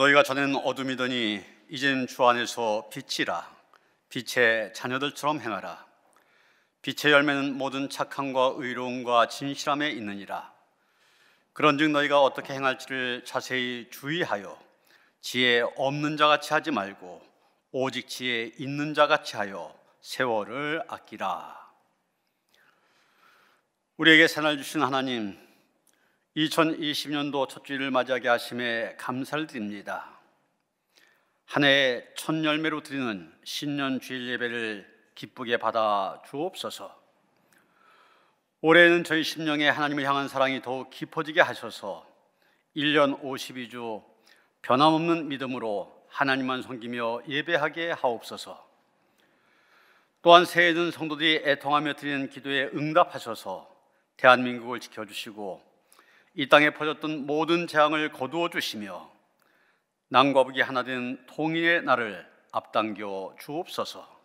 너희가 전에는 어둠이더니 이젠 주 안에서 빛이라 빛의 자녀들처럼 행하라 빛의 열매는 모든 착함과 의로움과 진실함에 있느니라 그런즉 너희가 어떻게 행할지를 자세히 주의하여 지혜 없는 자 같이 하지 말고 오직 지혜 있는 자 같이 하여 세월을 아끼라 우리에게 새날 주신 하나님 2020년도 첫 주일을 맞이하게 하심에 감사를 드립니다. 한 해의 첫 열매로 드리는 신년 주일 예배를 기쁘게 받아 주옵소서. 올해는 저희 심령에 하나님을 향한 사랑이 더욱 깊어지게 하셔서 1년 52주 변함없는 믿음으로 하나님만 섬기며 예배하게 하옵소서. 또한 새해는 성도들이 애통하며 드리는 기도에 응답하셔서 대한민국을 지켜주시고 이 땅에 퍼졌던 모든 재앙을 거두어 주시며 남과 북이 하나 된 통일의 날을 앞당겨 주옵소서.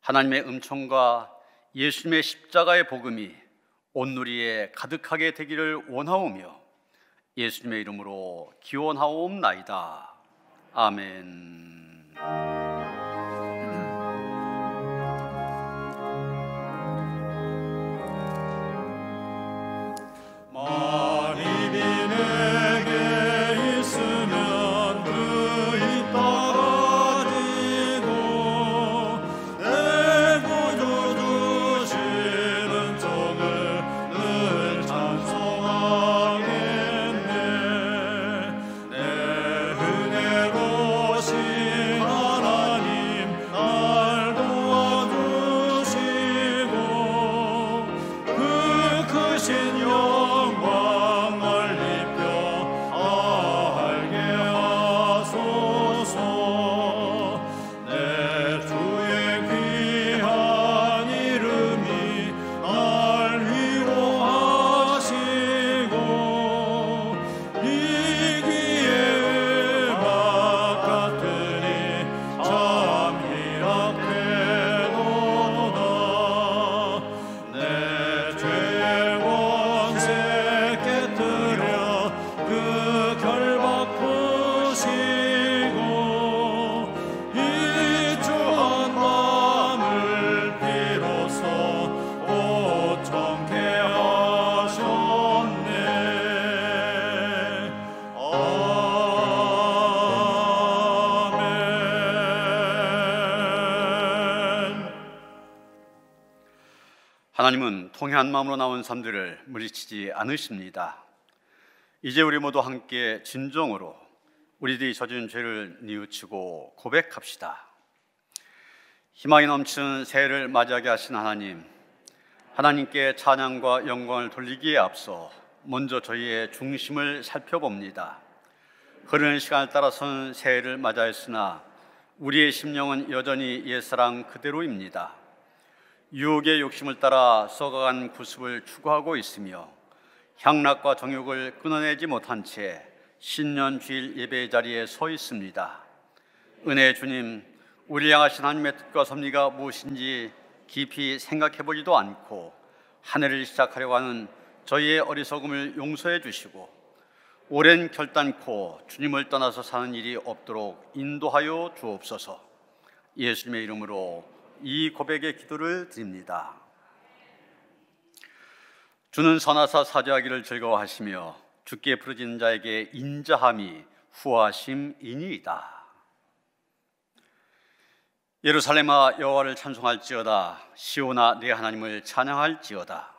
하나님의 음총과 예수님의 십자가의 복음이 온누리에 가득하게 되기를 원하오며 예수님의 이름으로 기원하옵나이다. 아멘. 하나님은 통회한 마음으로 나온 사람들을 물리치지 않으십니다. 이제 우리 모두 함께 진정으로 우리들이 저지른 죄를 뉘우치고 고백합시다. 희망이 넘치는 새해를 맞이하게 하신 하나님, 하나님께 찬양과 영광을 돌리기에 앞서 먼저 저희의 중심을 살펴봅니다. 흐르는 시간을 따라서는 새해를 맞이했으나 우리의 심령은 여전히 옛사랑 그대로입니다. 유혹의 욕심을 따라 썩어간 구습을 추구하고 있으며 향락과 정욕을 끊어내지 못한 채 신년 주일 예배 자리에 서 있습니다. 은혜 주님, 우리 향하신 하나님의 뜻과 섭리가 무엇인지 깊이 생각해 보지도 않고 하늘을 시작하려고 하는 저희의 어리석음을 용서해 주시고 오랜 결단코 주님을 떠나서 사는 일이 없도록 인도하여 주옵소서. 예수님의 이름으로 이 고백의 기도를 드립니다. 주는 선하사 사죄하기를 즐거워하시며 주께 부르짖는 자에게 인자함이 후하심이니이다. 예루살렘아 여호와를 찬송할지어다 시온아 내 하나님을 찬양할지어다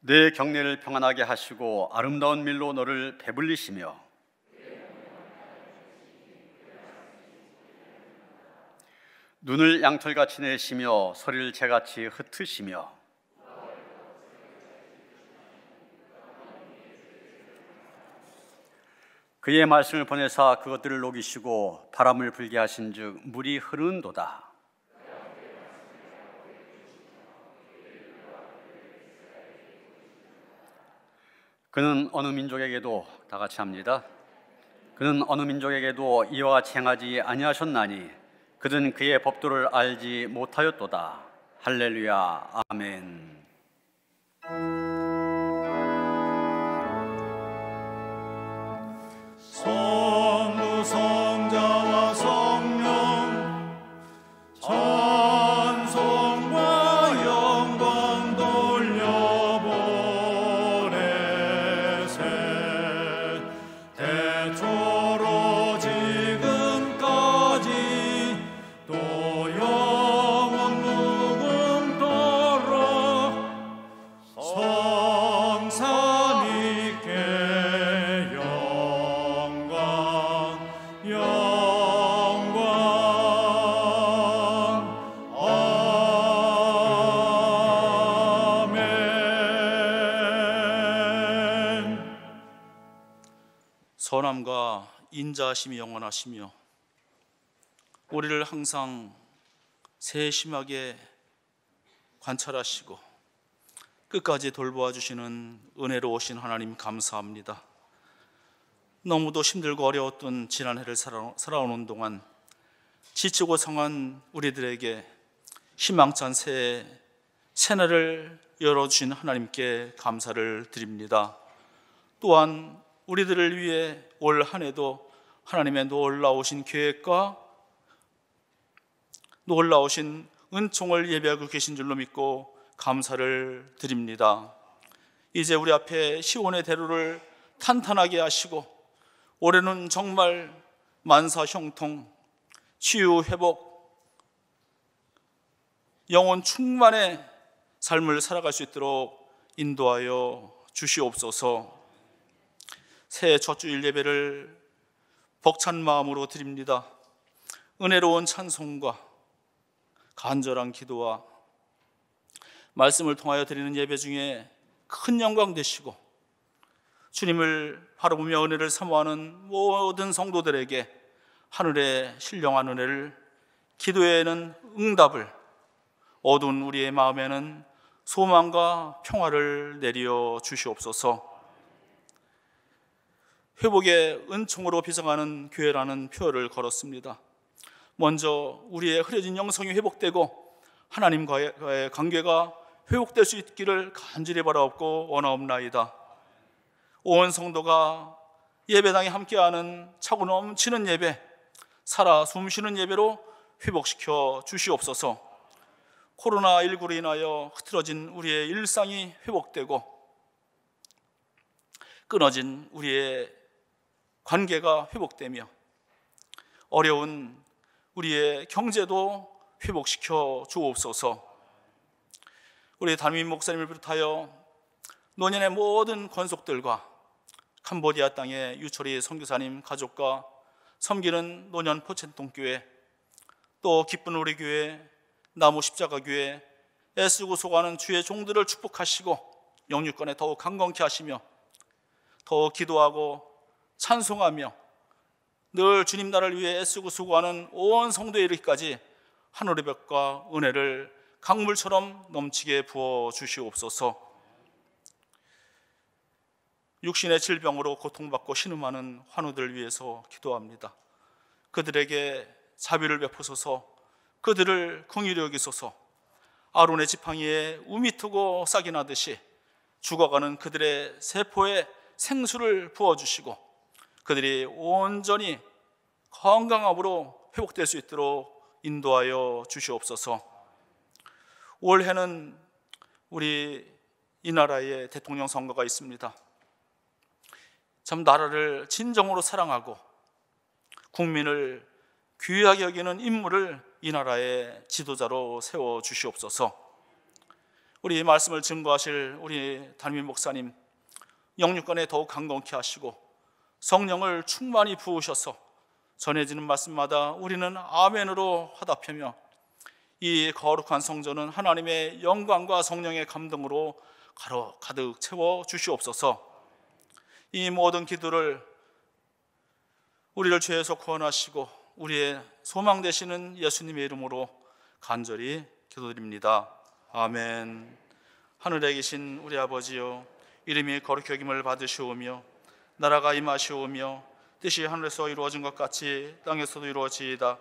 내 경례를 평안하게 하시고 아름다운 밀로 너를 배불리시며 눈을 양털같이 내시며 소리를 재같이 흩으시며 그의 말씀을 보내사 그것들을 녹이시고 바람을 불게 하신즉 물이 흐른도다. 그는 어느 민족에게도 다 같이 합니다. 그는 어느 민족에게도 이와 같이 행하지 아니하셨나니 그들은 그의 법도를 알지 못하였도다. 할렐루야. 아멘. 인자하심이 영원하시며 우리를 항상 세심하게 관찰하시고 끝까지 돌보아 주시는 은혜로 오신 하나님 감사합니다. 너무도 힘들고 어려웠던 지난해를 살아오는 동안 지치고 성한 우리들에게 희망찬 새해 새날을 열어주신 하나님께 감사를 드립니다. 또한 우리들을 위해 올 한 해도 하나님의 놀라우신 계획과 놀라우신 은총을 예배하고 계신 줄로 믿고 감사를 드립니다. 이제 우리 앞에 시온의 대로를 탄탄하게 하시고 올해는 정말 만사 형통, 치유 회복, 영혼 충만의 삶을 살아갈 수 있도록 인도하여 주시옵소서. 새 첫 주일 예배를 벅찬 마음으로 드립니다. 은혜로운 찬송과 간절한 기도와 말씀을 통하여 드리는 예배 중에 큰 영광 되시고 주님을 바라보며 은혜를 사모하는 모든 성도들에게 하늘의 신령한 은혜를 기도에는 응답을 어두운 우리의 마음에는 소망과 평화를 내려 주시옵소서. 회복의 은총으로 비상하는 교회라는 표현을 걸었습니다. 먼저 우리의 흐려진 영성이 회복되고 하나님과의 관계가 회복될 수 있기를 간절히 바라옵고 원하옵나이다. 온 성도가 예배당에 함께하는 차고 넘치는 예배, 살아 숨쉬는 예배로 회복시켜 주시옵소서. 코로나19로 인하여 흐트러진 우리의 일상이 회복되고 끊어진 우리의 관계가 회복되며 어려운 우리의 경제도 회복시켜 주옵소서. 우리 담임 목사님을 비롯하여 노년의 모든 권속들과 캄보디아 땅의 유철희 선교사님 가족과 섬기는 노년 포첸동교회 또 기쁜 우리 교회 나무 십자가 교회 애쓰고 소가는 주의 종들을 축복하시고 영유권에 더욱 강건케 하시며 더 기도하고 찬송하며 늘 주님 나를 라 위해 애쓰고 수고하는 온성도의 이르기까지 하늘의 벽과 은혜를 강물처럼 넘치게 부어 주시옵소서. 육신의 질병으로 고통받고 신음하는 환우들 위해서 기도합니다. 그들에게 자비를 베푸소서. 그들을 긍휼히 여기소서. 아론의 지팡이에 우미 트고 싹이 나듯이 죽어가는 그들의 세포에 생수를 부어 주시고 그들이 온전히 건강함으로 회복될 수 있도록 인도하여 주시옵소서. 올해는 우리 이 나라의 대통령 선거가 있습니다. 참 나라를 진정으로 사랑하고 국민을 귀하게 여기는 인물을 이 나라의 지도자로 세워 주시옵소서. 우리 말씀을 증거하실 우리 담임 목사님 영육간에 더욱 강건케 하시고 성령을 충만히 부으셔서 전해지는 말씀마다 우리는 아멘으로 화답하며 이 거룩한 성전은 하나님의 영광과 성령의 감동으로 가득 채워 주시옵소서. 이 모든 기도를 우리를 죄에서 구원하시고 우리의 소망 되시는 예수님의 이름으로 간절히 기도드립니다. 아멘. 하늘에 계신 우리 아버지요 이름이 거룩히 여김을 받으시오며 나라가 임하시오며 뜻이 하늘에서 이루어진 것 같이 땅에서도 이루어지이다.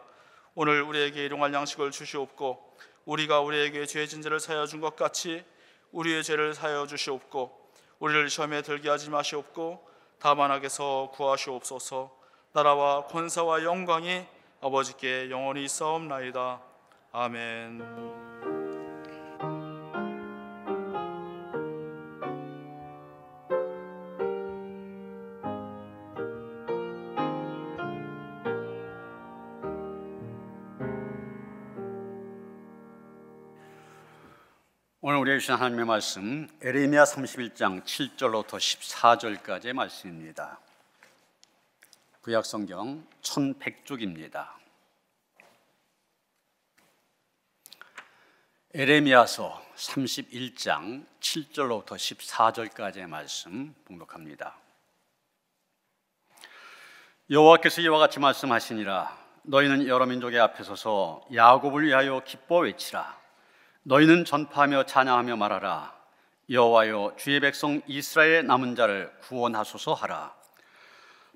오늘 우리에게 일용할 양식을 주시옵고 우리가 우리에게 죄 진제를 사여 준 것 같이 우리의 죄를 사여 주시옵고 우리를 시험에 들게 하지 마시옵고 다만 악에서 구하시옵소서. 나라와 권사와 영광이 아버지께 영원히 싸움나이다. 아멘. 우리에게 주신 하나님의 말씀 에레미야 31장 7절로부터 14절까지의 말씀입니다. 구약 성경 1100쪽입니다. 에레미야서 31장 7절로부터 14절까지의 말씀 봉독합니다. 여호와께서 이와 같이 말씀하시니라 너희는 여러 민족의 앞에 서서 야곱을 위하여 기뻐 외치라 너희는 전파하며 찬양하며 말하라 여호와여 주의 백성 이스라엘 남은 자를 구원하소서 하라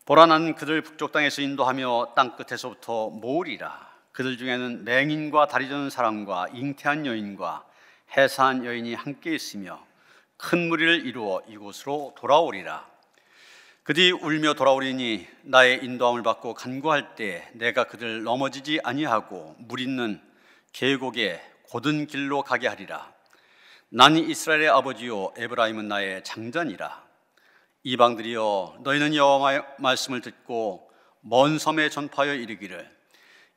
보라 난 그들 북쪽 땅에서 인도하며 땅 끝에서부터 모으리라 그들 중에는 맹인과 다리 저는 사람과 잉태한 여인과 해산 여인이 함께 있으며 큰 무리를 이루어 이곳으로 돌아오리라 그들이 울며 돌아오리니 나의 인도함을 받고 간구할 때 내가 그들 넘어지지 아니하고 물 있는 계곡에 곧은 길로 가게 하리라. 난 이스라엘의 아버지요 에브라임은 나의 장자니라. 이방들이여 너희는 여호와의 말씀을 듣고 먼 섬에 전파하여 이르기를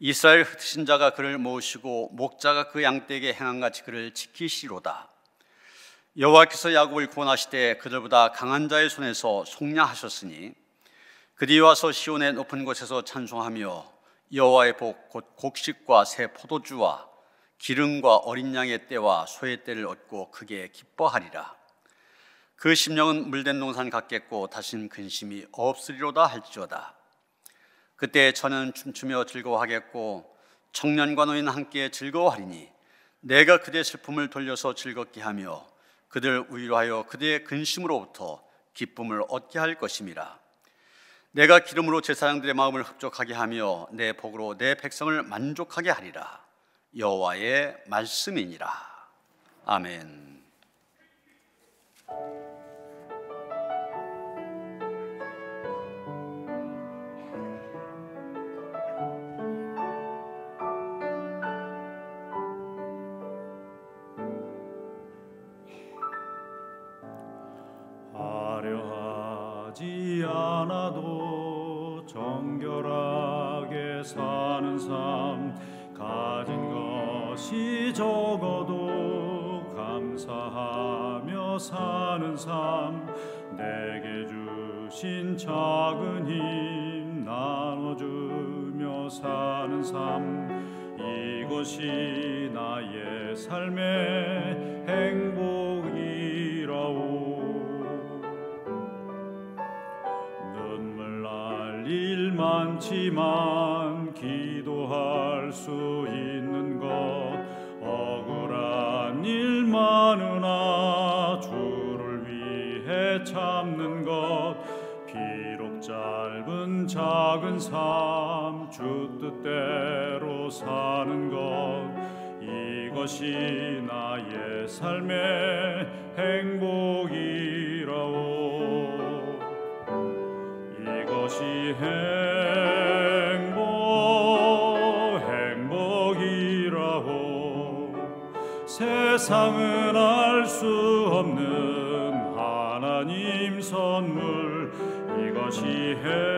이스라엘 흩으신 자가 그를 모으시고 목자가 그 양떼에게 행한 같이 그를 지키시로다. 여호와께서 야곱을 구원하시되 그들보다 강한 자의 손에서 속량하셨으니 그리 와서 시온의 높은 곳에서 찬송하며 여호와의 복곧 곡식과 새 포도주와 기름과 어린 양의 때와 소의 때를 얻고 크게 기뻐하리라. 그 심령은 물된 농산 같겠고 다신 근심이 없으리로다 할지어다. 그때 저는 춤추며 즐거워하겠고 청년과 노인 함께 즐거워하리니 내가 그대 슬픔을 돌려서 즐겁게 하며 그들 위로하여 그대의 근심으로부터 기쁨을 얻게 할 것임이라. 내가 기름으로 제사장들의 마음을 흡족하게 하며 내 복으로 내 백성을 만족하게 하리라. 여호와의 말씀이니라. 아멘. 사는 삶 내게 주신 작은 힘 나눠주며 사는 삶 이것이 나의 삶의 행복이라오 눈물 날 일 많지만 기도할 수 작은 삶 주 뜻대로 사는 것 이것이 나의 삶의 행복이라오 이것이 행 세상은 알 수 없는 하나님 선물 이것이 행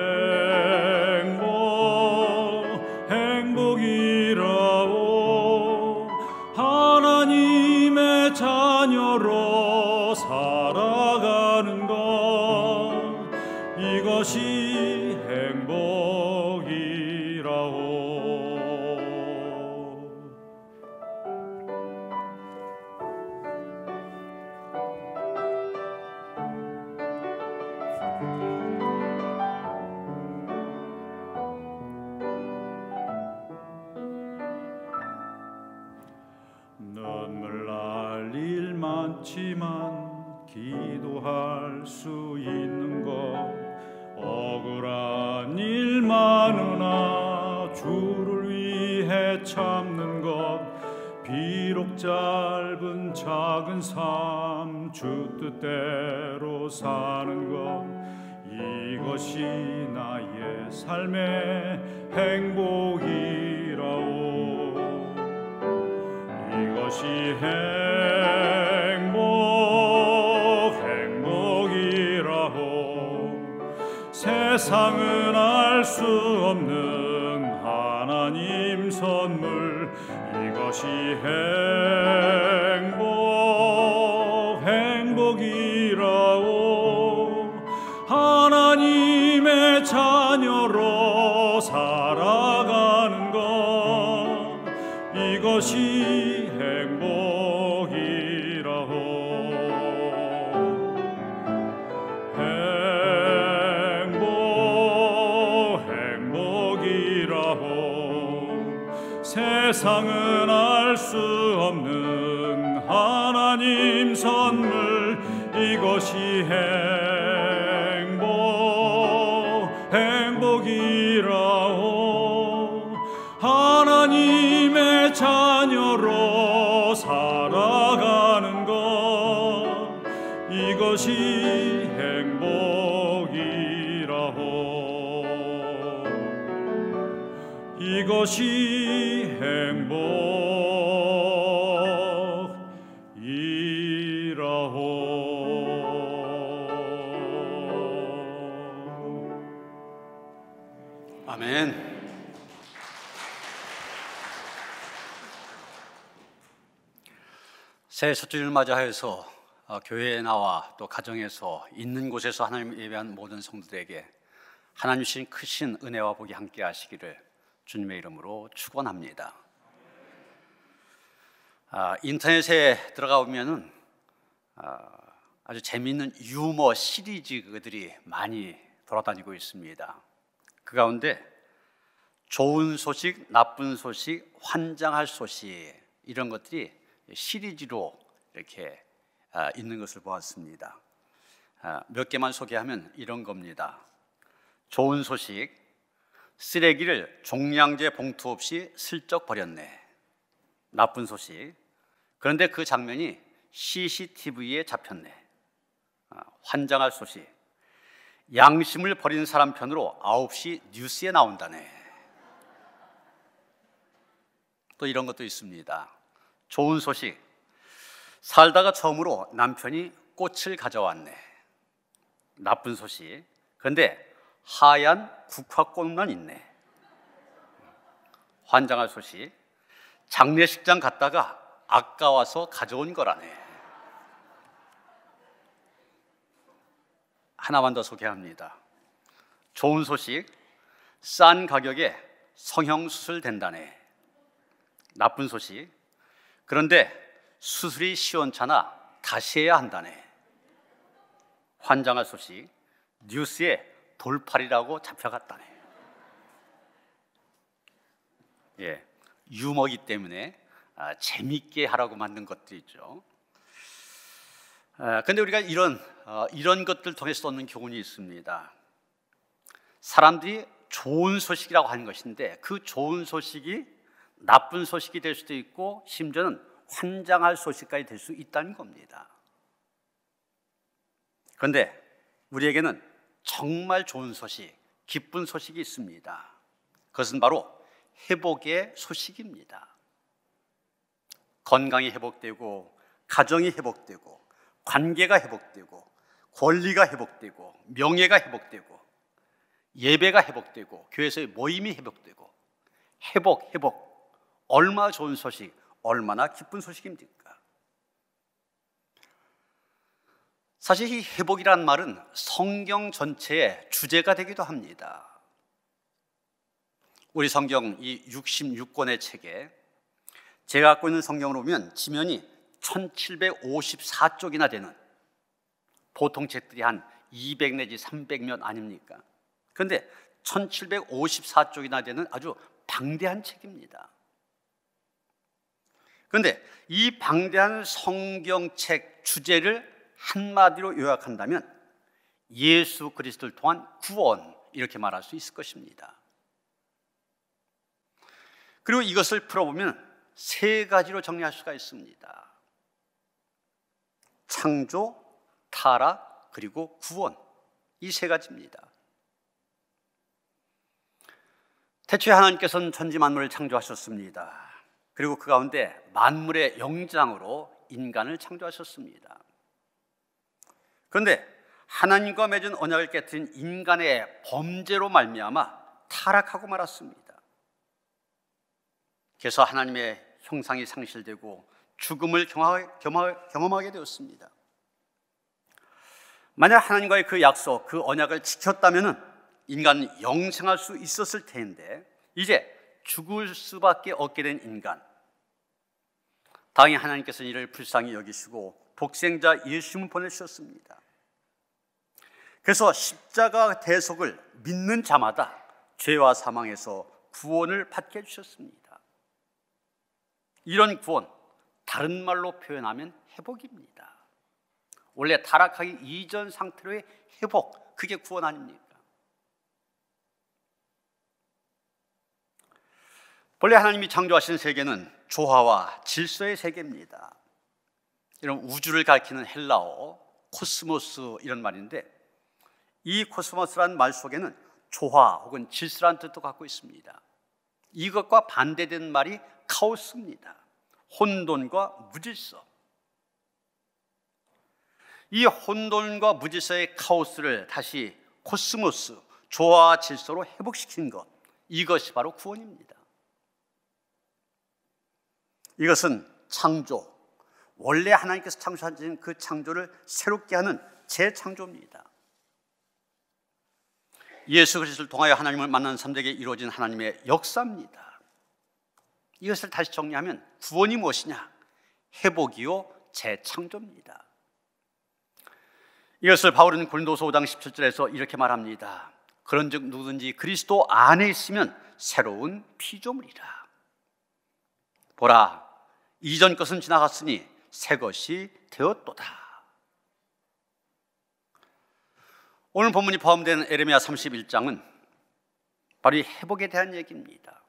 행복 행복이라오 하나님의 자녀로 살아가는 것 이것이 세상은 수 없는 하나님 선물 이것이 행복 행복이라오 하나님의 자녀로 살아가는 것 이것이 행복이라오 이것이 새해 첫 주일 맞이하여서 어, 교회에 나와 또 가정에서 있는 곳에서 하나님 예배한 모든 성도들에게 하나님 신 크신 은혜와 복이 함께 하시기를 주님의 이름으로 축원합니다. 아, 인터넷에 들어가 보면은 아, 아주 재미있는 유머 시리즈들이 많이 돌아다니고 있습니다. 그 가운데 좋은 소식, 나쁜 소식, 환장할 소식 이런 것들이 시리즈로 이렇게 아, 있는 것을 보았습니다. 아, 몇 개만 소개하면 이런 겁니다. 좋은 소식, 쓰레기를 종량제 봉투 없이 슬쩍 버렸네. 나쁜 소식, 그런데 그 장면이 CCTV에 잡혔네. 아, 환장할 소식, 양심을 버린 사람 편으로 9시 뉴스에 나온다네. 또 이런 것도 있습니다. 좋은 소식. 살다가 처음으로 남편이 꽃을 가져왔네. 나쁜 소식. 근데 하얀 국화꽃만 있네. 환장할 소식. 장례식장 갔다가 아까워서 가져온 거라네. 하나만 더 소개합니다. 좋은 소식. 싼 가격에 성형수술 된다네. 나쁜 소식. 그런데 수술이 시원찮아 다시 해야 한다네. 환장할 소식 뉴스에 돌팔이라고 잡혀갔다네. 예, 유머기 때문에 아, 재밌게 하라고 만든 것들이 있죠. 아, 근데 우리가 이런 어, 이런 것들 통해서 얻는 교훈이 있습니다. 사람들이 좋은 소식이라고 하는 것인데 그 좋은 소식이 나쁜 소식이 될 수도 있고 심지어는 환장할 소식까지 될 수 있다는 겁니다. 그런데 우리에게는 정말 좋은 소식, 기쁜 소식이 있습니다. 그것은 바로 회복의 소식입니다. 건강이 회복되고, 가정이 회복되고, 관계가 회복되고, 권리가 회복되고, 명예가 회복되고, 예배가 회복되고, 교회에서의 모임이 회복되고, 회복, 회복. 얼마 좋은 소식, 얼마나 기쁜 소식입니까? 사실 이 회복이란 말은 성경 전체의 주제가 되기도 합니다. 우리 성경 이 66권의 책에 제가 갖고 있는 성경으로 보면 지면이 1754쪽이나 되는 보통 책들이 한 200 내지 300면 아닙니까? 그런데 1754쪽이나 되는 아주 방대한 책입니다. 그런데 이 방대한 성경책 주제를 한마디로 요약한다면 예수 그리스도를 통한 구원 이렇게 말할 수 있을 것입니다. 그리고 이것을 풀어보면 세 가지로 정리할 수가 있습니다. 창조, 타락, 그리고 구원. 이 세 가지입니다. 태초에 하나님께서는 천지 만물을 창조하셨습니다. 그리고 그 가운데 만물의 영장으로 인간을 창조하셨습니다. 그런데 하나님과 맺은 언약을 깨뜨린 인간의 범죄로 말미암아 타락하고 말았습니다. 그래서 하나님의 형상이 상실되고 죽음을 경험하게 되었습니다. 만약 하나님과의 그 약속, 그 언약을 지켰다면 인간은 영생할 수 있었을 텐데 이제 죽을 수밖에 없게 된 인간. 당연히 하나님께서 이를 불쌍히 여기시고 독생자 예수님을 보내주셨습니다. 그래서 십자가 대속을 믿는 자마다 죄와 사망에서 구원을 받게 해주셨습니다. 이런 구원, 다른 말로 표현하면 회복입니다. 원래 타락하기 이전 상태로의 회복, 그게 구원 아닙니까? 본래 하나님이 창조하신 세계는 조화와 질서의 세계입니다. 이런 우주를 가리키는 헬라어 코스모스 이런 말인데 이코스모스라말 속에는 조화 혹은 질서란 뜻도 갖고 있습니다. 이것과 반대되 말이 카오스입니다. 혼돈과 무질서. 이 혼돈과 무질서의 카오스를 다시 코스모스, 조화 질서로 회복시킨 것, 이것이 바로 구원입니다. 이것은 창조, 원래 하나님께서 창조하신 그 창조를 새롭게 하는 재창조입니다. 예수 그리스도를 통하여 하나님을 만난 사람에 이루어진 하나님의 역사입니다. 이것을 다시 정리하면 구원이 무엇이냐? 회복이요 재창조입니다. 이것을 바울은 고린도서 5장 17절에서 이렇게 말합니다. 그런즉 누구든지 그리스도 안에 있으면 새로운 피조물이라. 보라 이전 것은 지나갔으니 새 것이 되었도다. 오늘 본문이 포함된 에레미야 31장은 바로 이 회복에 대한 얘기입니다.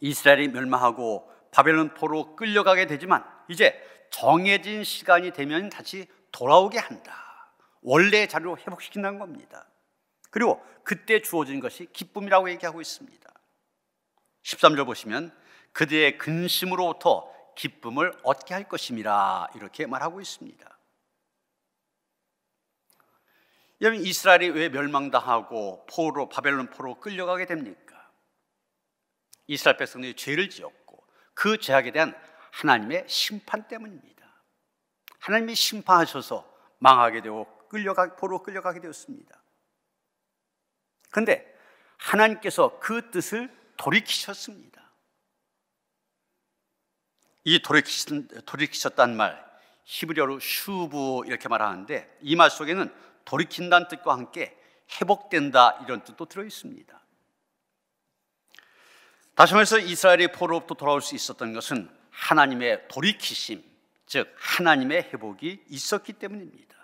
이스라엘이 멸망하고 바벨론 포로 끌려가게 되지만 이제 정해진 시간이 되면 다시 돌아오게 한다. 원래의 자리로 회복시킨다는 겁니다. 그리고 그때 주어진 것이 기쁨이라고 얘기하고 있습니다. 13절 보시면 그들의 근심으로부터 기쁨을 얻게 할 것임이라 이렇게 말하고 있습니다. 여러분 이스라엘이 왜 멸망당하고 포로 바벨론 포로 끌려가게 됩니까? 이스라엘 백성들이 죄를 지었고 그 죄악에 대한 하나님의 심판 때문입니다. 하나님이 심판하셔서 망하게 되고 끌려가 포로 끌려가게 되었습니다. 그런데 하나님께서 그 뜻을 돌이키셨습니다. 이 돌이키신, 다는말 히브리어로 슈브 이렇게 말하는데 이 말 속에는 돌이킨다는 뜻과 함께 회복된다 이런 뜻도 들어 있습니다. 다시 말해서 이스라엘이 포로로부터 돌아올 수 있었던 것은 하나님의 돌이키심, 즉 하나님의 회복이 있었기 때문입니다.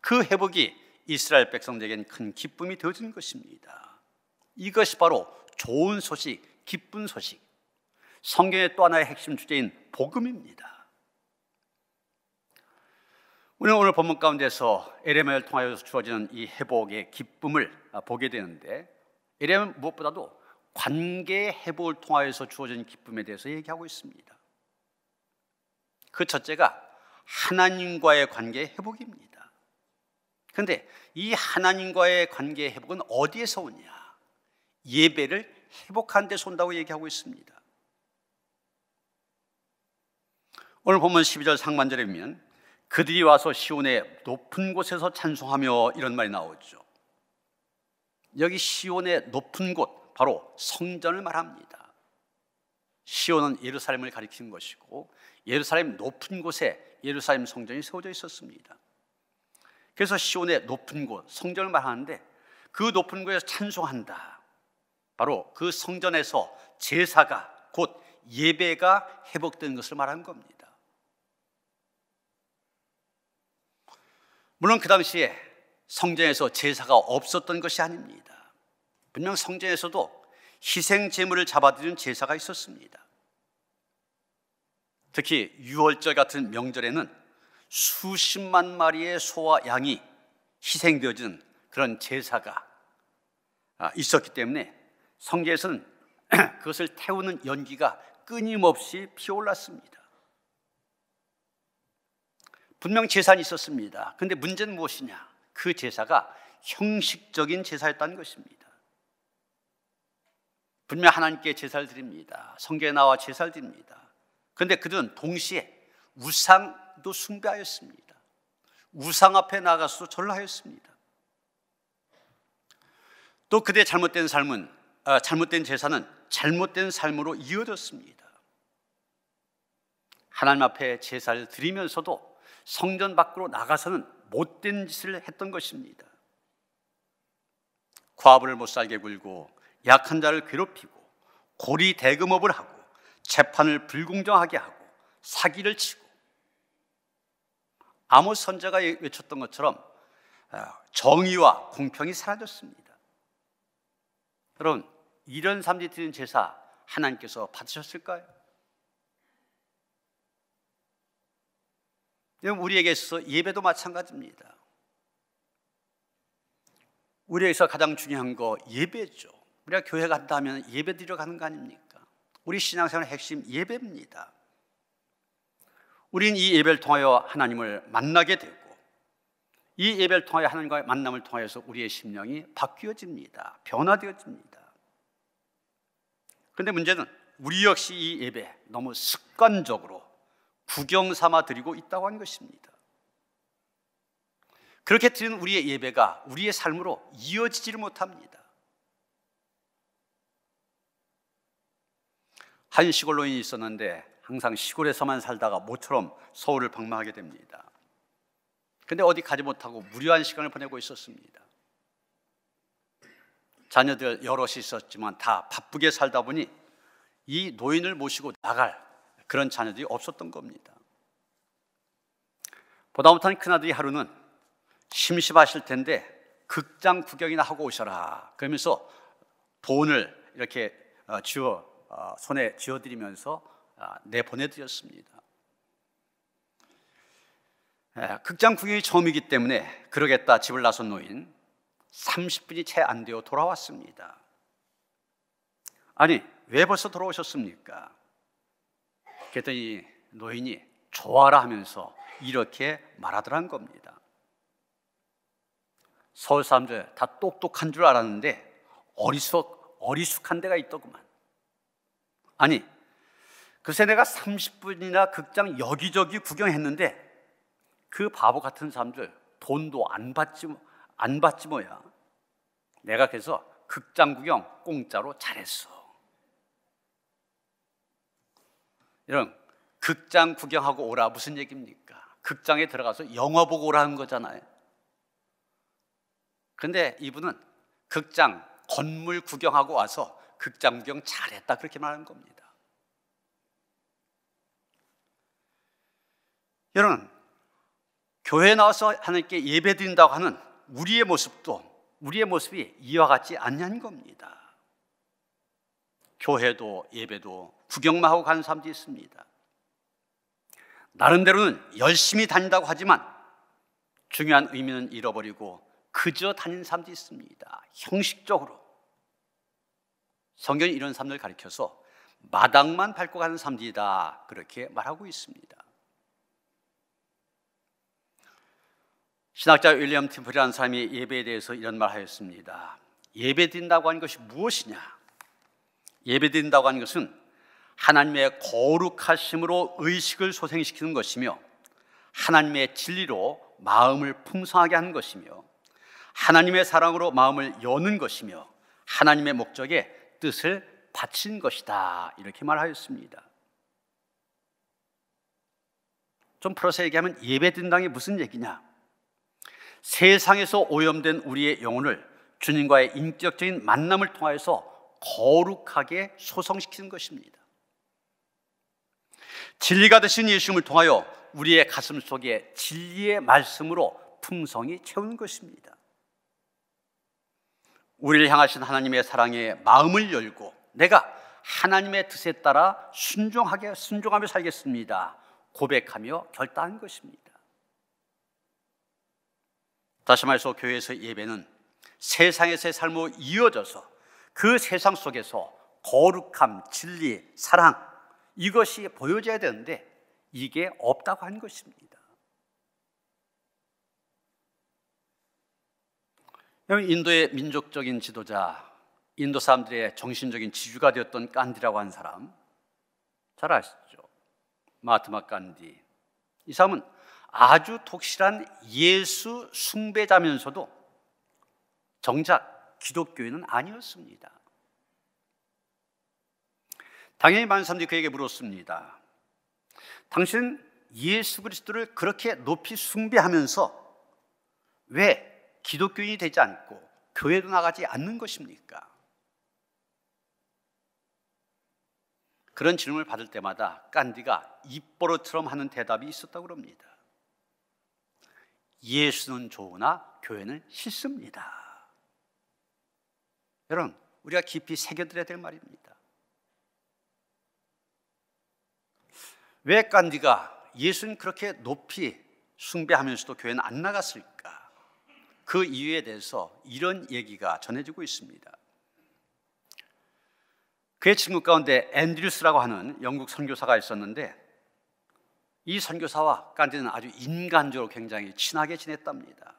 그 회복이 이스라엘 백성들에는큰 기쁨이 되어지는 것입니다. 이것이 바로 좋은 소식, 기쁜 소식, 성경의 또 하나의 핵심 주제인 복음입니다. 우리는 오늘 본문 가운데서 에레미야를 통하여 주어지는 이 회복의 기쁨을 보게 되는데 에레미야는 무엇보다도 관계 회복을 통하여서 주어진 기쁨에 대해서 얘기하고 있습니다. 그 첫째가 하나님과의 관계 회복입니다. 그런데 이 하나님과의 관계 회복은 어디에서 오냐? 예배를 회복한 데서 온다고 얘기하고 있습니다. 오늘 보면 12절 상반절에 보면 그들이 와서 시온의 높은 곳에서 찬송하며 이런 말이 나오죠. 여기 시온의 높은 곳 바로 성전을 말합니다. 시온은 예루살렘을 가리키는 것이고 예루살렘 높은 곳에 예루살렘 성전이 세워져 있었습니다. 그래서 시온의 높은 곳 성전을 말하는데 그 높은 곳에서 찬송한다. 바로 그 성전에서 제사가 곧 예배가 회복된 것을 말한 겁니다. 물론 그 당시에 성전에서 제사가 없었던 것이 아닙니다. 분명 성전에서도 희생 제물을 잡아드리는 제사가 있었습니다. 특히 6월절 같은 명절에는 수십만 마리의 소와 양이 희생되어지 그런 제사가 아, 있었기 때문에 성전에서는 그것을 태우는 연기가 끊임없이 피어올랐습니다. 분명 제사는 있었습니다. 근데 문제는 무엇이냐? 그 제사가 형식적인 제사였다는 것입니다. 분명 하나님께 제사를 드립니다. 성경에 나와 제사를 드립니다. 그런데 그들은 동시에 우상도 숭배하였습니다. 우상 앞에 나가서 절하였습니다. 또그대 잘못된 삶은 아, 잘못된 제사는 잘못된 삶으로 이어졌습니다. 하나님 앞에 제사를 드리면서도 성전 밖으로 나가서는 못된 짓을 했던 것입니다. 과부를 못 살게 굴고 약한 자를 괴롭히고 고리 대금업을 하고 재판을 불공정하게 하고 사기를 치고 아무 선자가 외쳤던 것처럼 아, 정의와 공평이 사라졌습니다. 여러분 이런 삼지 드린 제사 하나님께서 받으셨을까요? 여러분 우리에게 있어서 예배도 마찬가지입니다. 우리에게서 가장 중요한 거 예배죠. 우리가 교회 간다면 예배 드리러 가는 거 아닙니까? 우리 신앙생활의 핵심 예배입니다. 우리이 예배를 통하여 하나님을 만나게 되고 이 예배를 통하여 하나님과의 만남을 통하여서 우리의 심령이 바뀌어집니다. 변화되어집니다. 그런데 문제는 우리 역시 이 예배 너무 습관적으로 구경 삼아 드리고 있다고 한 것입니다. 그렇게 드리는 우리의 예배가 우리의 삶으로 이어지질 못합니다. 한 시골 노인이 있었는데 항상 시골에서만 살다가 모처럼 서울을 방문하게 됩니다. 근데 어디 가지 못하고 무료한 시간을 보내고 있었습니다. 자녀들 여럿이 있었지만 다 바쁘게 살다 보니 이 노인을 모시고 나갈 그런 자녀들이 없었던 겁니다. 보다 못한 큰아들이 하루는 심심하실 텐데 극장 구경이나 하고 오셔라. 그러면서 돈을 이렇게 어, 쥐어, 어, 손에 쥐어드리면서 아, 내보내드렸습니다. 예, 극장 구경이 처음이기 때문에 그러겠다 집을 나선 노인 30분이 채 안 되어 돌아왔습니다. 아니, 왜 벌써 돌아오셨습니까? 그랬더니 노인이 좋아라 하면서 이렇게 말하더란 겁니다. 서울 사람들 다 똑똑한 줄 알았는데 어리숙, 어리숙한 데가 있더구만. 아니, 그새 내가 30분이나 극장 여기저기 구경했는데 그 바보 같은 사람들 돈도 안 받지, 안 받지 뭐야. 내가 그래서 극장 구경 공짜로 잘했어. 여러분, 극장 구경하고 오라 무슨 얘기입니까? 극장에 들어가서 영화 보고 오라는 거잖아요. 근데 이분은 극장 건물 구경하고 와서 극장 구경 잘했다 그렇게 말하는 겁니다. 여러분, 교회 나와서 하나님께 예배 드린다고 하는 우리의 모습도 우리의 모습이 이와 같지 않냐는 겁니다. 교회도 예배도 구경만 하고 가는 사람도 있습니다. 나름대로는 열심히 다닌다고 하지만 중요한 의미는 잃어버리고 그저 다닌 사람도 있습니다. 형식적으로. 성경이 이런 사람들 가리켜서 마당만 밟고 가는 사람들이다. 그렇게 말하고 있습니다. 신학자 윌리엄 팀플이라는 사람이 예배에 대해서 이런 말 하였습니다. 예배 드린다고 하는 것이 무엇이냐? 예배드린다고 하는 것은 하나님의 거룩하심으로 의식을 소생시키는 것이며 하나님의 진리로 마음을 풍성하게 하는 것이며 하나님의 사랑으로 마음을 여는 것이며 하나님의 목적에 뜻을 바친 것이다. 이렇게 말하였습니다. 좀 풀어서 얘기하면 예배된당이 무슨 얘기냐? 세상에서 오염된 우리의 영혼을 주님과의 인격적인 만남을 통하여서 거룩하게 소성시키는 것입니다. 진리가 되신 예수님을 통하여 우리의 가슴 속에 진리의 말씀으로 풍성히 채운 것입니다. 우리를 향하신 하나님의 사랑에 마음을 열고 내가 하나님의 뜻에 따라 순종하게 순종하며 살겠습니다. 고백하며 결단한 것입니다. 다시 말해서 교회에서 예배는 세상에서의 삶으로 이어져서 그 세상 속에서 거룩함, 진리, 사랑 이것이 보여져야 되는데 이게 없다고 한 것입니다. 인도의 민족적인 지도자, 인도 사람들의 정신적인 지주가 되었던 깐디라고 한 사람 잘 아시죠? 마트마 깐디. 이 사람은 아주 독실한 예수 숭배자면서도 정작 기독교인은 아니었습니다. 당연히 많은 사람들이 그에게 물었습니다. 당신 예수 그리스도를 그렇게 높이 숭배하면서 왜 기독교인이 되지 않고 교회도 나가지 않는 것입니까? 그런 질문을 받을 때마다 깐디가 입버릇처럼 하는 대답이 있었다고 합니다. 예수는 좋으나 교회는 싫습니다. 여러분, 우리가 깊이 새겨들어야 될 말입니다. 왜간디가 예수님 그렇게 높이 숭배하면서도 교회는 안 나갔을까? 그 이유에 대해서 이런 얘기가 전해지고 있습니다. 그의 친구 가운데 앤드류스라고 하는 영국 선교사가 있었는데 이 선교사와 간디는 아주 인간적으로 굉장히 친하게 지냈답니다.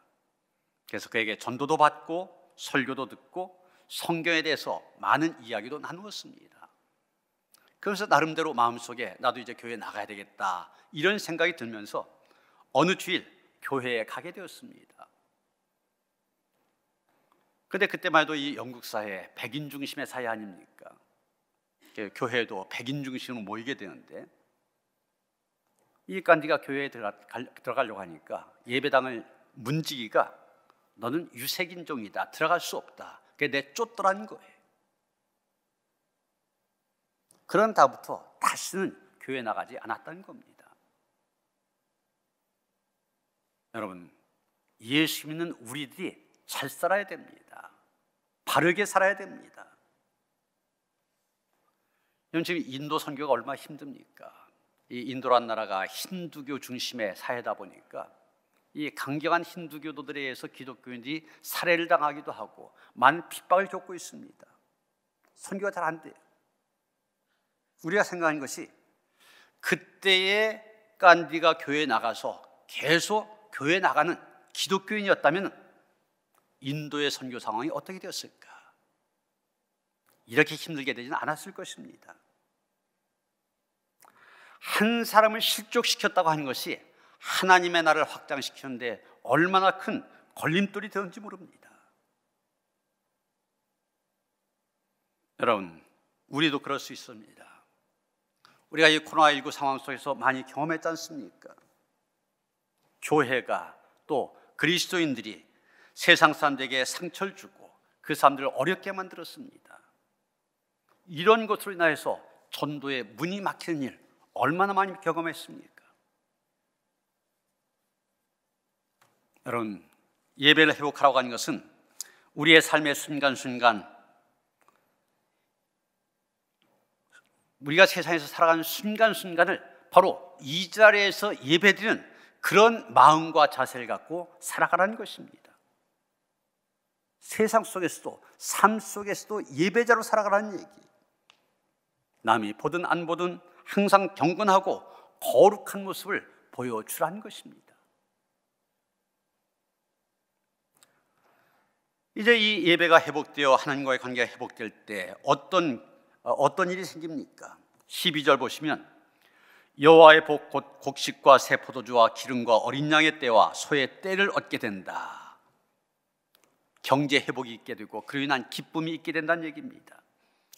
그래서 그에게 전도도 받고 설교도 듣고 성경에 대해서 많은 이야기도 나누었습니다. 그래서 나름대로 마음속에 나도 이제 교회 나가야 되겠다 이런 생각이 들면서 어느 주일 교회에 가게 되었습니다. 근데 그때만 해도 이 영국 사회 백인 중심의 사회 아닙니까? 교회도 백인 중심으로 모이게 되는데 이 깐디가 교회에 들어가, 려고 하니까 예배당을 문지기가 너는 유색인종이다 들어갈 수 없다 그게 내쫓더라는 거예요. 그런 다부터 다시는 교회 나가지 않았다 겁니다. 여러분, 예수 믿는 우리들이 잘 살아야 됩니다. 바르게 살아야 됩니다. 여러분, 지금 인도 선교가 얼마나 힘듭니까? 이 인도란 나라가 힌두교 중심의 사회다 보니까 이 강경한 힌두교도들에 의해서 기독교인들이 살해를 당하기도 하고 많은 핍박을 겪고 있습니다. 선교가 잘 안 돼요. 우리가 생각하는 것이 그때의 깐디가 교회에 나가서 계속 교회에 나가는 기독교인이었다면 인도의 선교 상황이 어떻게 되었을까? 이렇게 힘들게 되지는 않았을 것입니다. 한 사람을 실족시켰다고 하는 것이 하나님의 나를 확장시키는데 얼마나 큰 걸림돌이 되는지 모릅니다. 여러분, 우리도 그럴 수 있습니다. 우리가 이 코로나19 상황 속에서 많이 경험했지 않습니까? 교회가 또 그리스도인들이 세상 사람들에게 상처를 주고 그 사람들을 어렵게 만들었습니다. 이런 것으로 인해서 전도의 문이 막히는 일 얼마나 많이 경험했습니까? 여러분, 예배를 회복하라고 하는 것은 우리의 삶의 순간순간 우리가 세상에서 살아가는 순간순간을 바로 이 자리에서 예배드리는 그런 마음과 자세를 갖고 살아가라는 것입니다. 세상 속에서도 삶 속에서도 예배자로 살아가라는 얘기. 남이 보든 안 보든 항상 경건하고 거룩한 모습을 보여주라는 것입니다. 이제 이 예배가 회복되어 하나님과의 관계가 회복될 때 어떤 어, 어떤 일이 생깁니까? 12절 보시면 여호와의 복, 곧 곡식과 새 포도주와 기름과 어린 양의 때와 소의 때를 얻게 된다. 경제 회복이 있게 되고 그로 인한 기쁨이 있게 된다는 얘기입니다.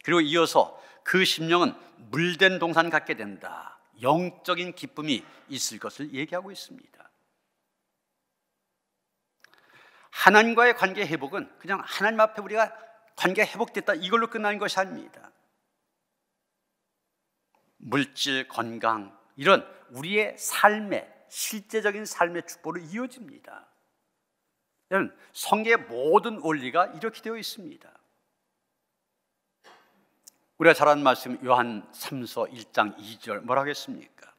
그리고 이어서 그 심령은 물된 동산 갖게 된다. 영적인 기쁨이 있을 것을 얘기하고 있습니다. 하나님과의 관계 회복은 그냥 하나님 앞에 우리가 관계 회복됐다 이걸로 끝나는 것이 아닙니다. 물질, 건강 이런 우리의 삶의 실제적인 삶의 축복으로 이어집니다. 여러분, 성계의 모든 원리가 이렇게 되어 있습니다. 우리가 잘 아는 말씀 요한 3서 1장 2절 뭐라고 했습니까?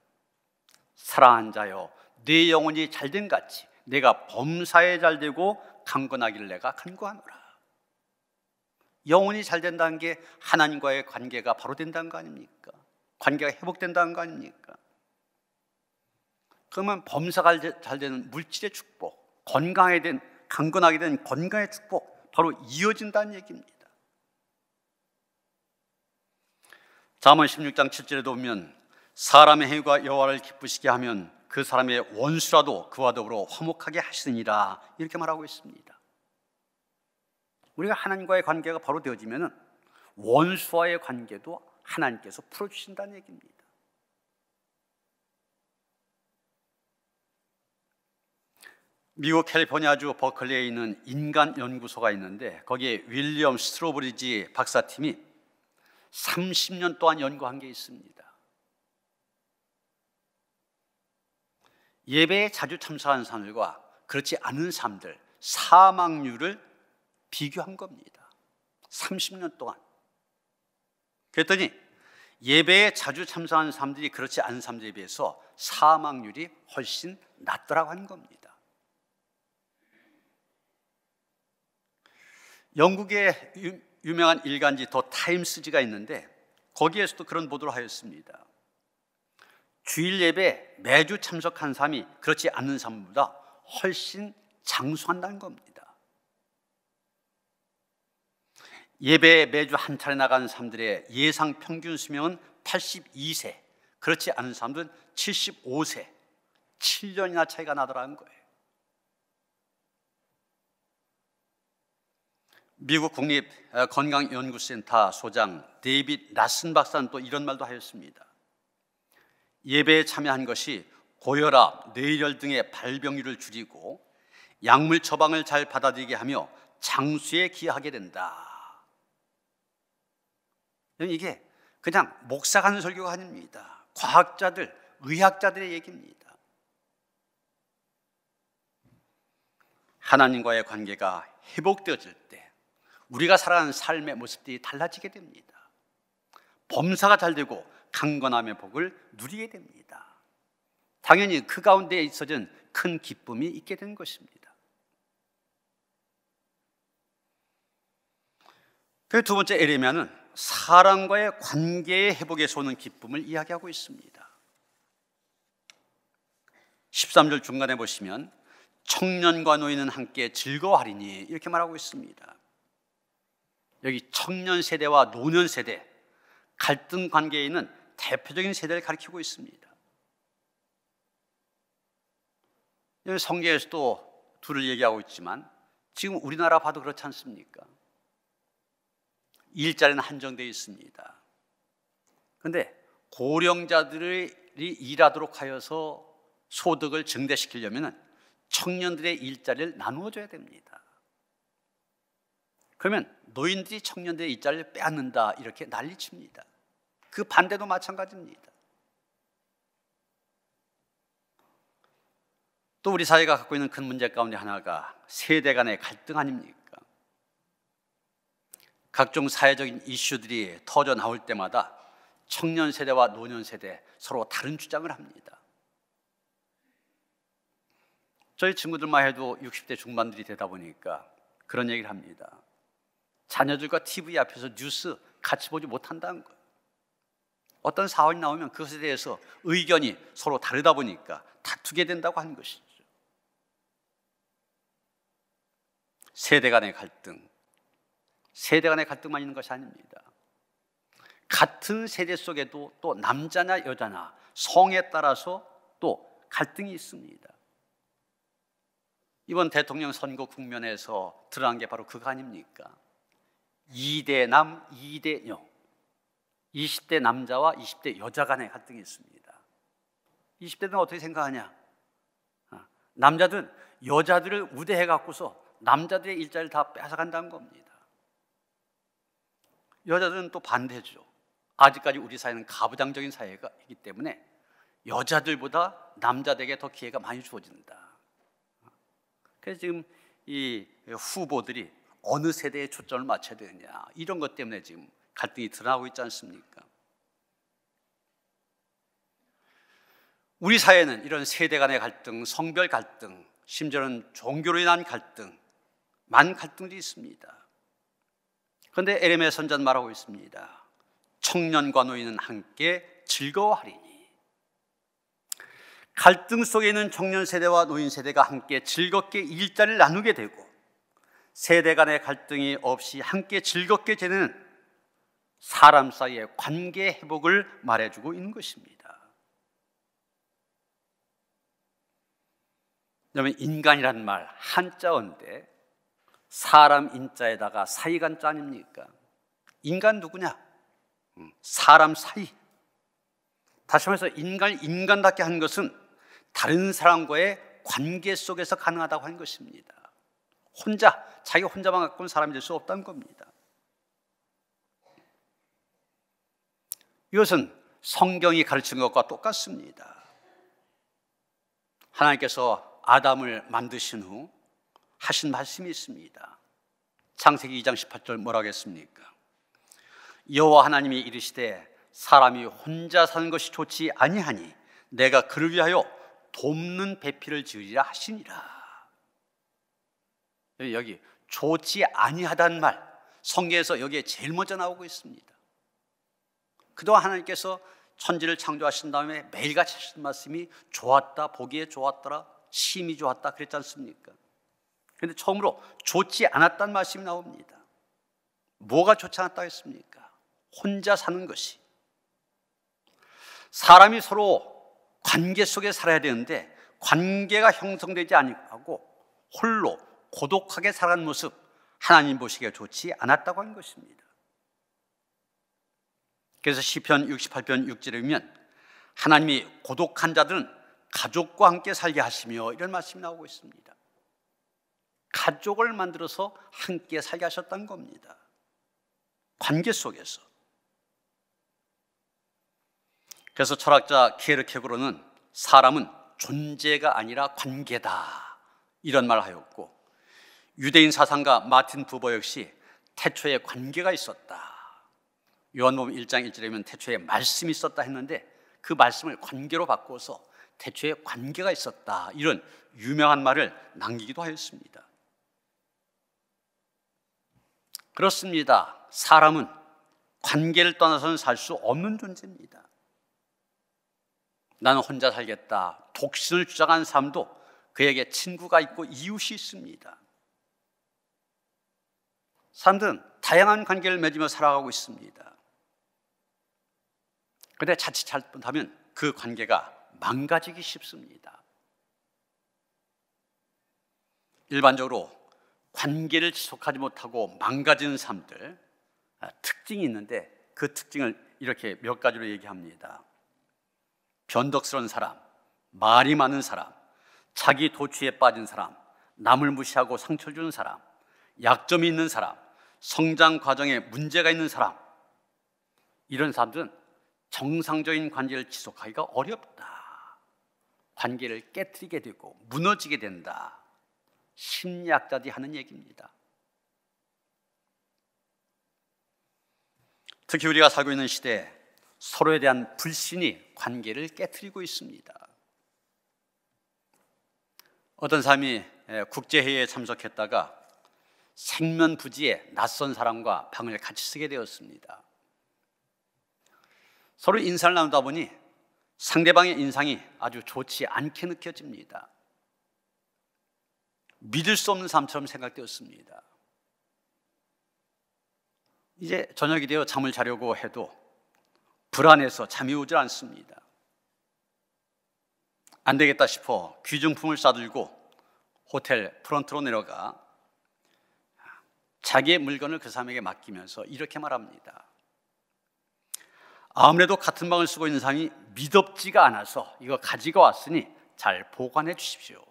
사랑한 자여 네 영혼이 잘된 같이 내가 범사에 잘 되고 강건하기를 내가 간구하노라. 영혼이 잘 된다는 게 하나님과의 관계가 바로 된다는 거 아닙니까? 관계가 회복된다는 거 아닙니까? 그러면 범사가 잘 되는 물질의 축복, 건강에 된 강건하게 된 건강의 축복 바로 이어진다는 얘기입니다. 잠언 16장 7절에도 보면 사람의 행위가 여호와를 기쁘시게 하면 그 사람의 원수라도 그와 더불어 화목하게 하시니라 느 이렇게 말하고 있습니다. 우리가 하나님과의 관계가 바로 되어지면은 원수와의 관계도 하나님께서 풀어주신다는 얘기입니다. 미국 캘리포니아주 버클리에 있는 인간 연구소가 있는데 거기에 윌리엄 스트로브리지 박사팀이 30년 동안 연구한 게 있습니다. 예배에 자주 참석한 사람들과 그렇지 않은 사람들 사망률을 비교한 겁니다. 30년 동안. 그랬더니 예배에 자주 참석하 사람들이 그렇지 않은 사람들에 비해서 사망률이 훨씬 낮더라고 하 겁니다. 영국의 유명한 일간지 더 타임스지가 있는데 거기에서도 그런 보도를 하였습니다. 주일 예배 매주 참석한 사람이 그렇지 않는 람보다 훨씬 장수한다는 겁니다. 예배 매주 한 차례 나가 사람들의 예상 평균 수명은 82세, 그렇지 않은 사람들은 75세, 7년이나 차이가 나더라는 거예요. 미국 국립 어, 건강연구센터 소장 데이빗 나슨 박사는 또 이런 말도 하였습니다. 예배에 참여한 것이 고혈압, 뇌혈 등의 발병률을 줄이고 약물 처방을 잘 받아들이게 하며 장수에 기여하게 된다. 이게 그냥 목사가 하는 설교가 아닙니다. 과학자들, 의학자들의 얘기입니다. 하나님과의 관계가 회복되어질 때 우리가 살아가는 삶의 모습들이 달라지게 됩니다. 범사가 잘 되고 강건함의 복을 누리게 됩니다. 당연히 그 가운데에 있어진 큰 기쁨이 있게 된 것입니다. 그 두 번째 에레미아는 사람과의 관계의 회복에서 오는 기쁨을 이야기하고 있습니다. 13절 중간에 보시면 청년과 노인은 함께 즐거워하리니 이렇게 말하고 있습니다. 여기 청년 세대와 노년 세대 갈등 관계에 있는 대표적인 세대를 가리키고 있습니다. 성경에서도 둘을 얘기하고 있지만 지금 우리나라 봐도 그렇지 않습니까? 일자리는 한정되어 있습니다. 그런데 고령자들이 일하도록 하여서 소득을 증대시키려면 청년들의 일자리를 나누어줘야 됩니다. 그러면 노인들이 청년들의 일자리를 빼앗는다 이렇게 난리칩니다. 그 반대도 마찬가지입니다. 또 우리 사회가 갖고 있는 큰 문제 가운데 하나가 세대 간의 갈등 아닙니까? 각종 사회적인 이슈들이 터져 나올 때마다 청년 세대와 노년 세대 서로 다른 주장을 합니다. 저희 친구들만 해도 60대 중반들이 되다 보니까 그런 얘기를 합니다. 자녀들과 TV 앞에서 뉴스 같이 보지 못한다는 거예요. 어떤 사안이 나오면 그것에 대해서 의견이 서로 다르다 보니까 다투게 된다고 하는 것이죠. 세대 간의 갈등. 세대 간의 갈등만 있는 것이 아닙니다. 같은 세대 속에도 또 남자나 여자나 성에 따라서 또 갈등이 있습니다. 이번 대통령 선거 국면에서 드러난 게 바로 그거 아닙니까? 2대 남, 2대 영. 20대 남자와 20대 여자 간의 갈등이 있습니다. 20대들은 어떻게 생각하냐? 어, 남자들은 여자들을 우대해 갖고서 남자들의 일자리를 다 뺏어간다는 겁니다. 여자들은 또 반대죠. 아직까지 우리 사회는 가부장적인 사회이기 때문에 여자들보다 남자들에게 더 기회가 많이 주어진다. 그래서 지금 이 후보들이 어느 세대에 초점을 맞춰야 되느냐 이런 것 때문에 지금 갈등이 드러나고 있지 않습니까? 우리 사회는 이런 세대 간의 갈등, 성별 갈등, 심지어는 종교로 인한 갈등, 만 갈등도 있습니다. 그런데 에레미 선전 말하고 있습니다. 청년과 노인은 함께 즐거워하리니. 갈등 속에 있는 청년 세대와 노인 세대가 함께 즐겁게 일자를 나누게 되고 세대 간의 갈등이 없이 함께 즐겁게 지내는 사람 사이의 관계 회복을 말해주고 있는 것입니다. 왜냐면 인간이란 말 한자어인데 사람 인자에다가 사이간 짜아니까 인간 누구냐? 음, 사람 사이. 다시 말해서 인간 인간답게 한 것은 다른 사람과의 관계 속에서 가능하다고 한 것입니다. 혼자 자기 혼자만 갖고는 사람이 될 수 없다는 겁니다. 이것은 성경이 가르친 것과 똑같습니다. 하나님께서 아담을 만드신 후 하신 말씀이 있습니다. 창세기 2장 18절 뭐라고 했습니까? 여호와 하나님이 이르시되 사람이 혼자 사는 것이 좋지 아니하니 내가 그를 위하여 돕는 배필을 지으리라 하시니라. 여기 좋지 아니하단 말 성경에서 여기에 제일 먼저 나오고 있습니다. 그동안 하나님께서 천지를 창조하신 다음에 매일같이 하신 말씀이 좋았다, 보기에 좋았더라, 심이 좋았다 그랬지 않습니까? 그런데 처음으로 좋지 않았다는 말씀이 나옵니다. 뭐가 좋지 않았다 했습니까? 혼자 사는 것이. 사람이 서로 관계 속에 살아야 되는데 관계가 형성되지 않고 홀로 고독하게 살아가는 모습 하나님 보시기에 좋지 않았다고 한 것입니다. 그래서 시편 68편 6절에 보면 하나님이 고독한 자들은 가족과 함께 살게 하시며 이런 말씀이 나오고 있습니다. 가족을 만들어서 함께 살게 하셨다 겁니다. 관계 속에서. 그래서 철학자 키르케고르는 사람은 존재가 아니라 관계다. 이런 말을 하였고, 유대인 사상가 마틴 부버 역시 태초에 관계가 있었다. 요한복음 1장 1절에 보면 태초에 말씀이 있었다 했는데 그 말씀을 관계로 바꿔서 태초에 관계가 있었다 이런 유명한 말을 남기기도 하였습니다. 그렇습니다. 사람은 관계를 떠나서는 살 수 없는 존재입니다. 나는 혼자 살겠다. 독신을 주장한 사람도 그에게 친구가 있고 이웃이 있습니다. 사람들은 다양한 관계를 맺으며 살아가고 있습니다. 근데 자칫 잘못하면 그 관계가 망가지기 쉽습니다. 일반적으로 관계를 지속하지 못하고 망가지는 사들 아, 특징이 있는데 그 특징을 이렇게 몇 가지로 얘기합니다. 변덕스러운 사람, 말이 많은 사람, 자기 도취에 빠진 사람, 남을 무시하고 상처 주는 사람, 약점이 있는 사람, 성장 과정에 문제가 있는 사람 이런 사람들은 정상적인 관계를 지속하기가 어렵다. 관계를 깨뜨리게 되고 무너지게 된다. 심리학자들이 하는 얘기입니다. 특히 우리가 살고 있는 시대에 서로에 대한 불신이 관계를 깨뜨리고 있습니다. 어떤 사람이 국제회의에 참석했다가 생면부지에 낯선 사람과 방을 같이 쓰게 되었습니다. 서로 인사를 나누다 보니 상대방의 인상이 아주 좋지 않게 느껴집니다. 믿을 수 없는 삶처럼 생각되었습니다. 이제 저녁이 되어 잠을 자려고 해도 불안해서 잠이 오질 않습니다. 안 되겠다 싶어 귀중품을 싸들고 호텔 프런트로 내려가 자기의 물건을 그 사람에게 맡기면서 이렇게 말합니다. 아무래도 같은 방을 쓰고 있는 사람이 미덥지가 않아서 이거 가지고 왔으니 잘 보관해 주십시오.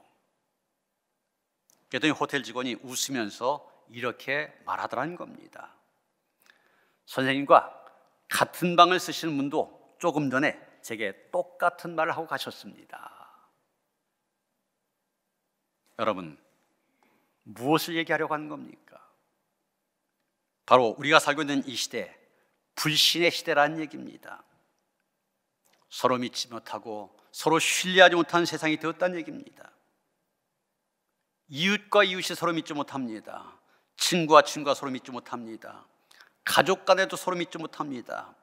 그랬더니 호텔 직원이 웃으면서 이렇게 말하더라는 겁니다. 선생님과 같은 방을 쓰시는 분도 조금 전에 제게 똑같은 말을 하고 가셨습니다. 여러분, 무엇을 얘기하려고 하는 겁니까? 바로 우리가 살고 있는 이 시대에 불신의 시대라는 얘기입니다. 서로 믿지 못하고 서로 신뢰하지 못하 세상이 되었다는 얘기입니다. 이웃과 이웃이 서로 믿지 못합니다. 친구와 친구가 서로 믿지 못합니다. 가족 간에도 서로 믿지 못합니다.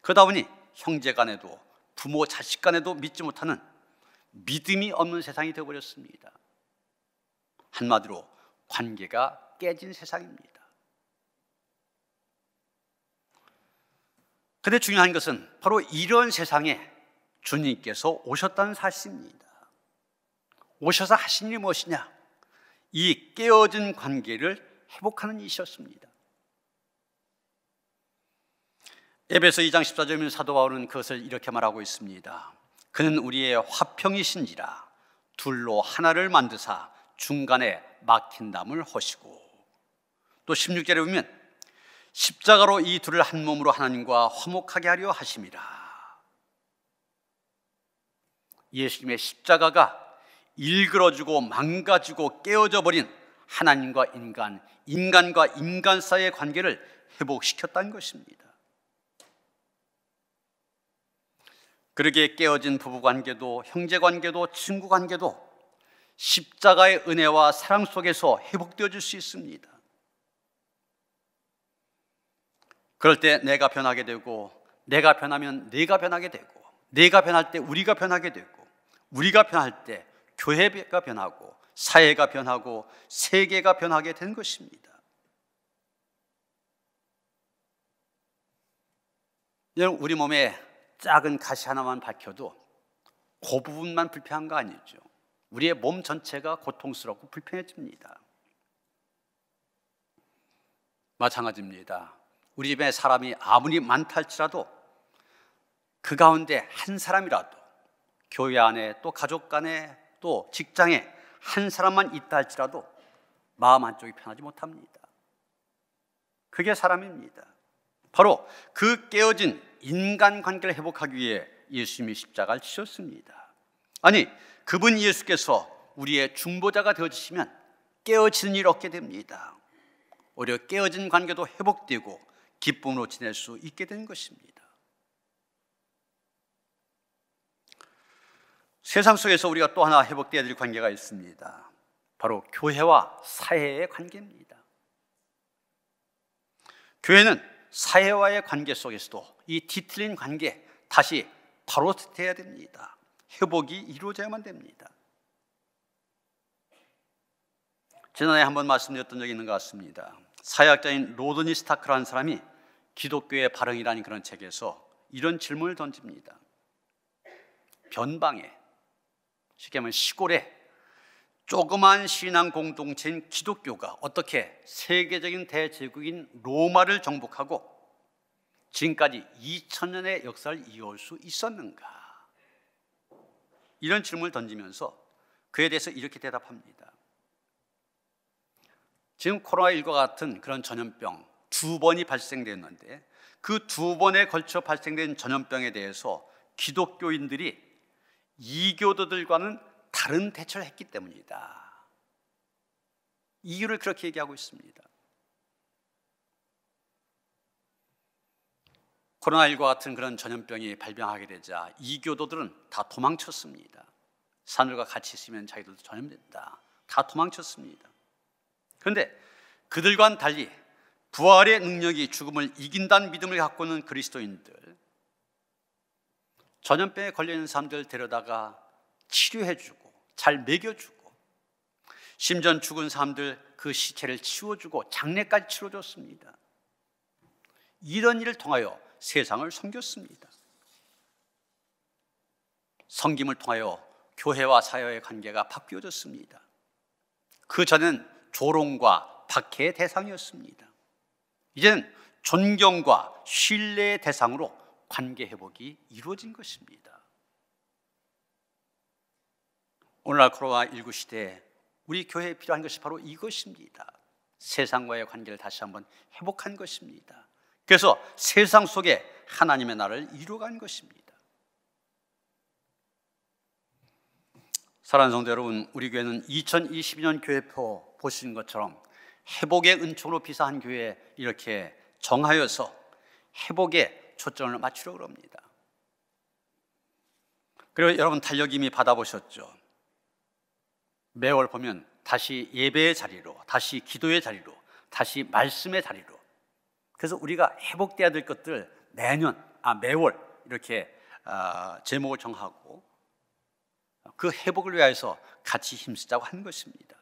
그러다 보니 형제 간에도 부모 자식 간에도 믿지 못하는 믿음이 없는 세상이 되어버렸습니다. 한마디로 관계가 깨진 세상입니다. 근데 중요한 것은 바로 이런 세상에 주님께서 오셨다는 사실입니다. 오셔서 하신 일이 무엇이냐? 이 깨어진 관계를 회복하는 일이셨습니다. 에베소 2장 14절에 사도 바울은 그것을 이렇게 말하고 있습니다. 그는 우리의 화평이신지라 둘로 하나를 만드사 중간에 막힌 담을 허시고 또 16절에 보면 십자가로 이 둘을 한 몸으로 하나님과 화목하게 하려 하심이라. 예수님의 십자가가 일그러지고 망가지고 깨어져 버린 하나님과 인간, 인간과 인간 사이의 관계를 회복시켰다는 것입니다. 그러게 깨어진 부부 관계도 형제 관계도 친구 관계도 십자가의 은혜와 사랑 속에서 회복되어질 수 있습니다. 그럴 때 내가 변하게 되고 내가 변하면 네가 변하게 되고 네가 변할 때 우리가 변하게 되고 우리가 변할 때 교회가 변하고 사회가 변하고 세계가 변하게 된 것입니다. 여러분 우리 몸에 작은 가시 하나만 박혀도 그 부분만 불편한 거 아니죠. 우리의 몸 전체가 고통스럽고 불편해집니다. 마찬가지입니다. 우리 집에 사람이 아무리 많다 할지라도 그 가운데 한 사람이라도 교회 안에 또 가족 간에 또 직장에 한 사람만 있다 할지라도 마음 한쪽이 편하지 못합니다. 그게 사람입니다. 바로 그 깨어진 인간 관계를 회복하기 위해 예수님이 십자가를 치셨습니다. 아니, 그분 예수께서 우리의 중보자가 되어주시면 깨어지는 일 없게 됩니다. 오히려 깨어진 관계도 회복되고 기쁨으로 지낼 수 있게 된 것입니다. 세상 속에서 우리가 또 하나 회복되어야 될 관계가 있습니다. 바로 교회와 사회의 관계입니다. 교회는 사회와의 관계 속에서도 이 뒤틀린 관계 다시 바로 돼야 됩니다. 회복이 이루어져야만 됩니다. 지난해 한번 말씀드렸던 적이 있는 것 같습니다. 사회학자인 로드니 스타크라는 사람이 기독교의 발흥이라는 그런 책에서 이런 질문을 던집니다. 변방에, 쉽게 말하면 시골에 조그만 신앙 공동체인 기독교가 어떻게 세계적인 대제국인 로마를 정복하고 지금까지 2000년의 역사를 이어올 수 있었는가? 이런 질문을 던지면서 그에 대해서 이렇게 대답합니다. 지금 코로나1 9 같은 그런 전염병, 두 번이 발생되었는데 그 두 번에 걸쳐 발생된 전염병에 대해서 기독교인들이 이교도들과는 다른 대처를 했기 때문이다. 이유를 그렇게 얘기하고 있습니다. 코로나19와 같은 그런 전염병이 발병하게 되자 이교도들은 다 도망쳤습니다. 사늘과 같이 있으면 자기들도 전염된다. 다 도망쳤습니다. 그런데 그들과는 달리 부활의 능력이 죽음을 이긴다는 믿음을 갖고 있는 그리스도인들, 전염병에 걸리는 사람들 데려다가 치료해주고, 잘 먹여주고, 심전 죽은 사람들 그 시체를 치워주고, 장례까지 치러줬습니다. 이런 일을 통하여 세상을 섬겼습니다. 섬김을 통하여 교회와 사회의 관계가 바뀌어졌습니다. 그 전엔 조롱과 박해의 대상이었습니다. 이제는 존경과 신뢰의 대상으로 관계 회복이 이루어진 것입니다. 오늘날 코로나19 시대에 우리 교회에 필요한 것이 바로 이것입니다. 세상과의 관계를 다시 한번 회복한 것입니다. 그래서 세상 속에 하나님의 나라를 이루어간 것입니다. 사랑하는 성도 여러분, 우리 교회는 2022년 교회표 보신 것처럼 회복의 은총으로 비사한 교회 이렇게 정하여서 회복에 초점을 맞추려고 합니다. 그리고 여러분 달력 이미 받아보셨죠? 매월 보면 다시 예배의 자리로, 다시 기도의 자리로, 다시 말씀의 자리로. 그래서 우리가 회복돼야 될 것들 매년, 아 매월 이렇게 어, 제목을 정하고 그 회복을 위해서 같이 힘쓰자고 한 것입니다.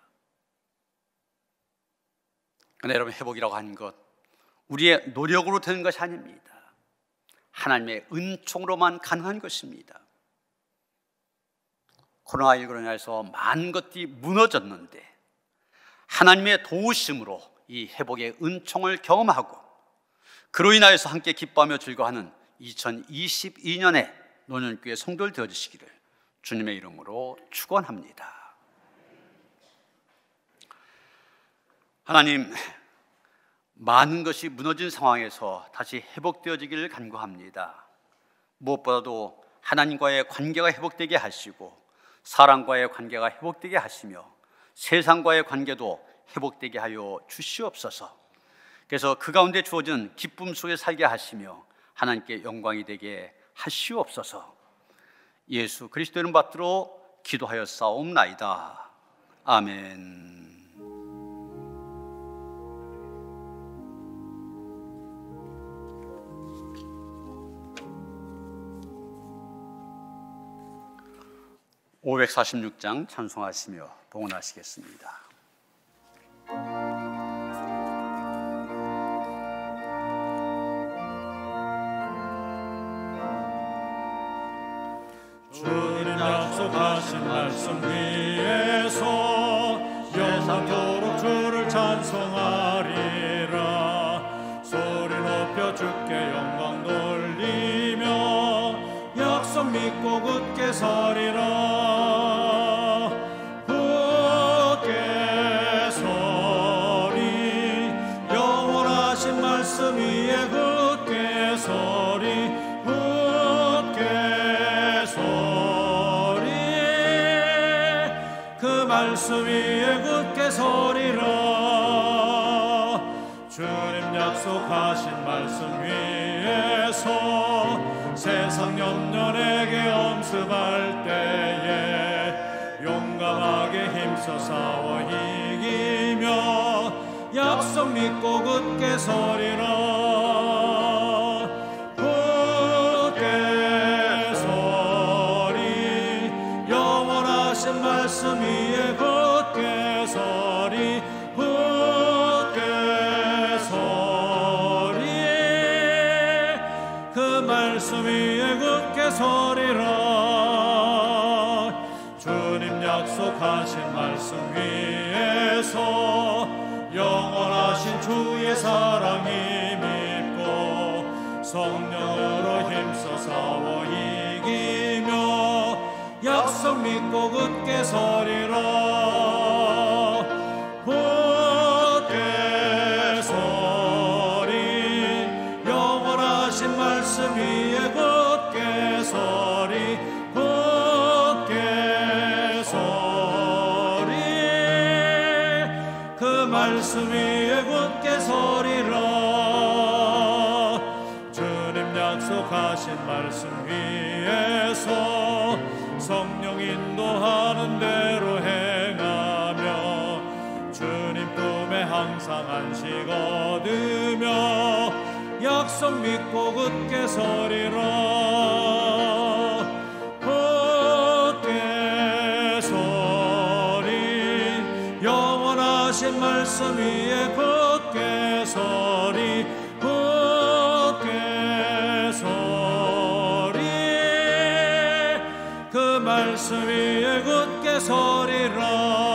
근데 여러분 회복이라고 하는 것 우리의 노력으로 되는 것이 아닙니다. 하나님의 은총으로만 가능한 것입니다. 코로나19로 인해서 많은 것들이 무너졌는데 하나님의 도우심으로 이 회복의 은총을 경험하고 그로 인하여서 함께 기뻐하며 즐거워하는 2022년에 노년교회 성도를 되어주시기를 주님의 이름으로 축원합니다. 하나님, 많은 것이 무너진 상황에서 다시 회복되어지기를 간구합니다. 무엇보다도 하나님과의 관계가 회복되게 하시고 사람과의 관계가 회복되게 하시며 세상과의 관계도 회복되게 하여 주시옵소서. 그래서 그 가운데 주어진 기쁨 속에 살게 하시며 하나님께 영광이 되게 하시옵소서. 예수 그리스도 이름 받들어 기도하여 싸움나이다. 아멘. 546장 찬송하시며 봉헌하시겠습니다. 주님 약속하신 말씀 위 딛고 굳게 서리라 굳게 서리 영원하신 말씀 위에 굳게 서리 굳게 서리 그 말씀 위에 굳게 서리라 주님 약속하신 말씀 위에 세상 염려에게 엄습할 때에 용감하게 힘써 싸워 이기며 약속 믿고 굳게 소리라 믿고 굳게 서리라 말씀 믿고 굳게 서리라 영원하신 말씀 위에 굳게 서리 굳게 서리 그 말씀 위에 굳게 서리라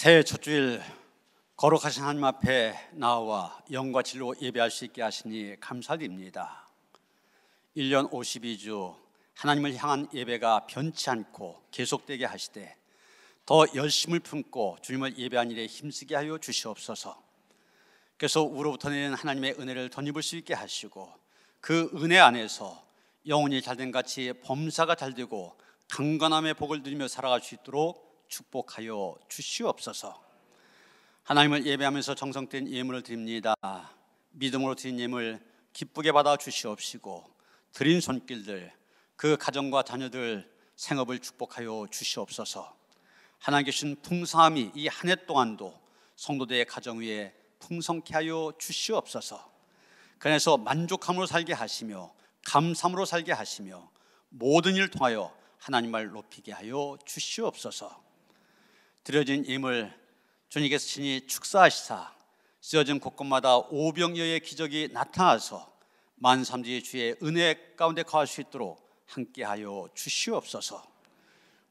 새해 첫 주일 거룩하신 하나님 앞에 나와 영과 진로 예배할 수 있게 하시니 감사드립니다. 1년 52주 하나님을 향한 예배가 변치 않고 계속되게 하시되 더 열심을 품고 주님을 예배한 일에 힘쓰게 하여 주시옵소서. 그래서 우로부터 내는 하나님의 은혜를 덧입을 수 있게 하시고 그 은혜 안에서 영혼이 잘된 같이 범사가 잘되고 강건함의 복을 누리며 살아갈 수 있도록 축복하여 주시옵소서. 하나님을 예배하면서 정성된 예물을 드립니다. 믿음으로 드린 예물 기쁘게 받아 주시옵시고 드린 손길들 그 가정과 자녀들 생업을 축복하여 주시옵소서. 하나님께 신 풍성함이 이 한 해 동안도 성도들의 가정 위에 풍성케 하여 주시옵소서. 그래서 만족함으로 살게 하시며 감사함으로 살게 하시며 모든 일 통하여 하나님 말 높이게 하여 주시옵소서. 드려진 임을 주님께서 신이 축사하시사 쓰여진 곳곳마다 오병여의 기적이 나타나서 만삼지의 주의 은혜 가운데 가할 수 있도록 함께하여 주시옵소서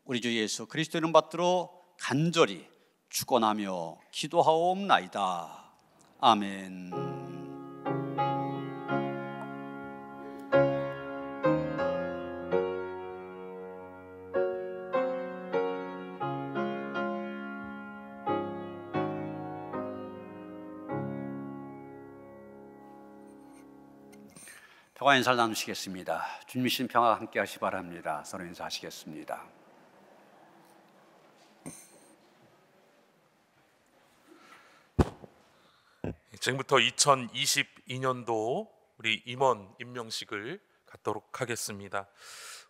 우리 주 예수 그리스도 이름 받들어 간절히 축원하며 기도하옵나이다 아멘 축복 인사를 나누시겠습니다. 주님신 평화 함께 하시 바랍니다. 서로 인사하시겠습니다. 지금부터 2022년도 우리 임원 임명식을 갖도록 하겠습니다.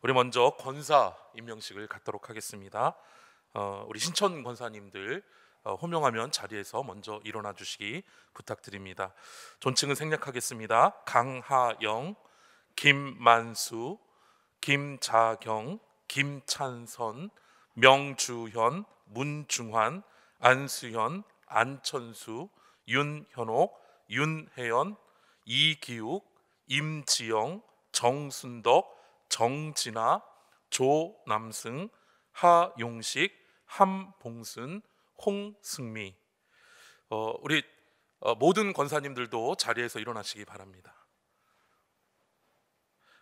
우리 먼저 권사 임명식을 갖도록 하겠습니다. 어, 우리 신천 권사님들 어, 호명하면 자리에서 먼저 일어나 주시기 부탁드립니다. 존칭은 생략하겠습니다. 강하영, 김만수, 김자경, 김찬선, 명주현, 문중환, 안수현, 안천수, 윤현옥, 윤혜연, 이기욱, 임지영, 정순덕, 정진아, 조남승, 하용식, 함봉순, 홍승미. 어, 우리 어, 모든 권사님들도 자리에서 일어나시기 바랍니다.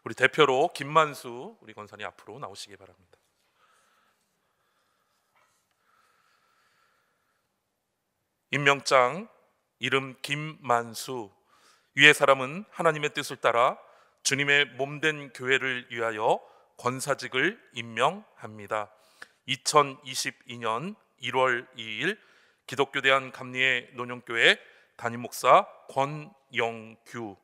우리 대표로 김만수 우리 권사님 앞으로 나오시기 바랍니다. 임명장 이름 김만수 위의 사람은 하나님의 뜻을 따라 주님의 몸 된 교회를 위하여 권사직을 임명합니다. 2022년 1월 2일 기독교대한 감리회 논영교회 담임 목사 권영규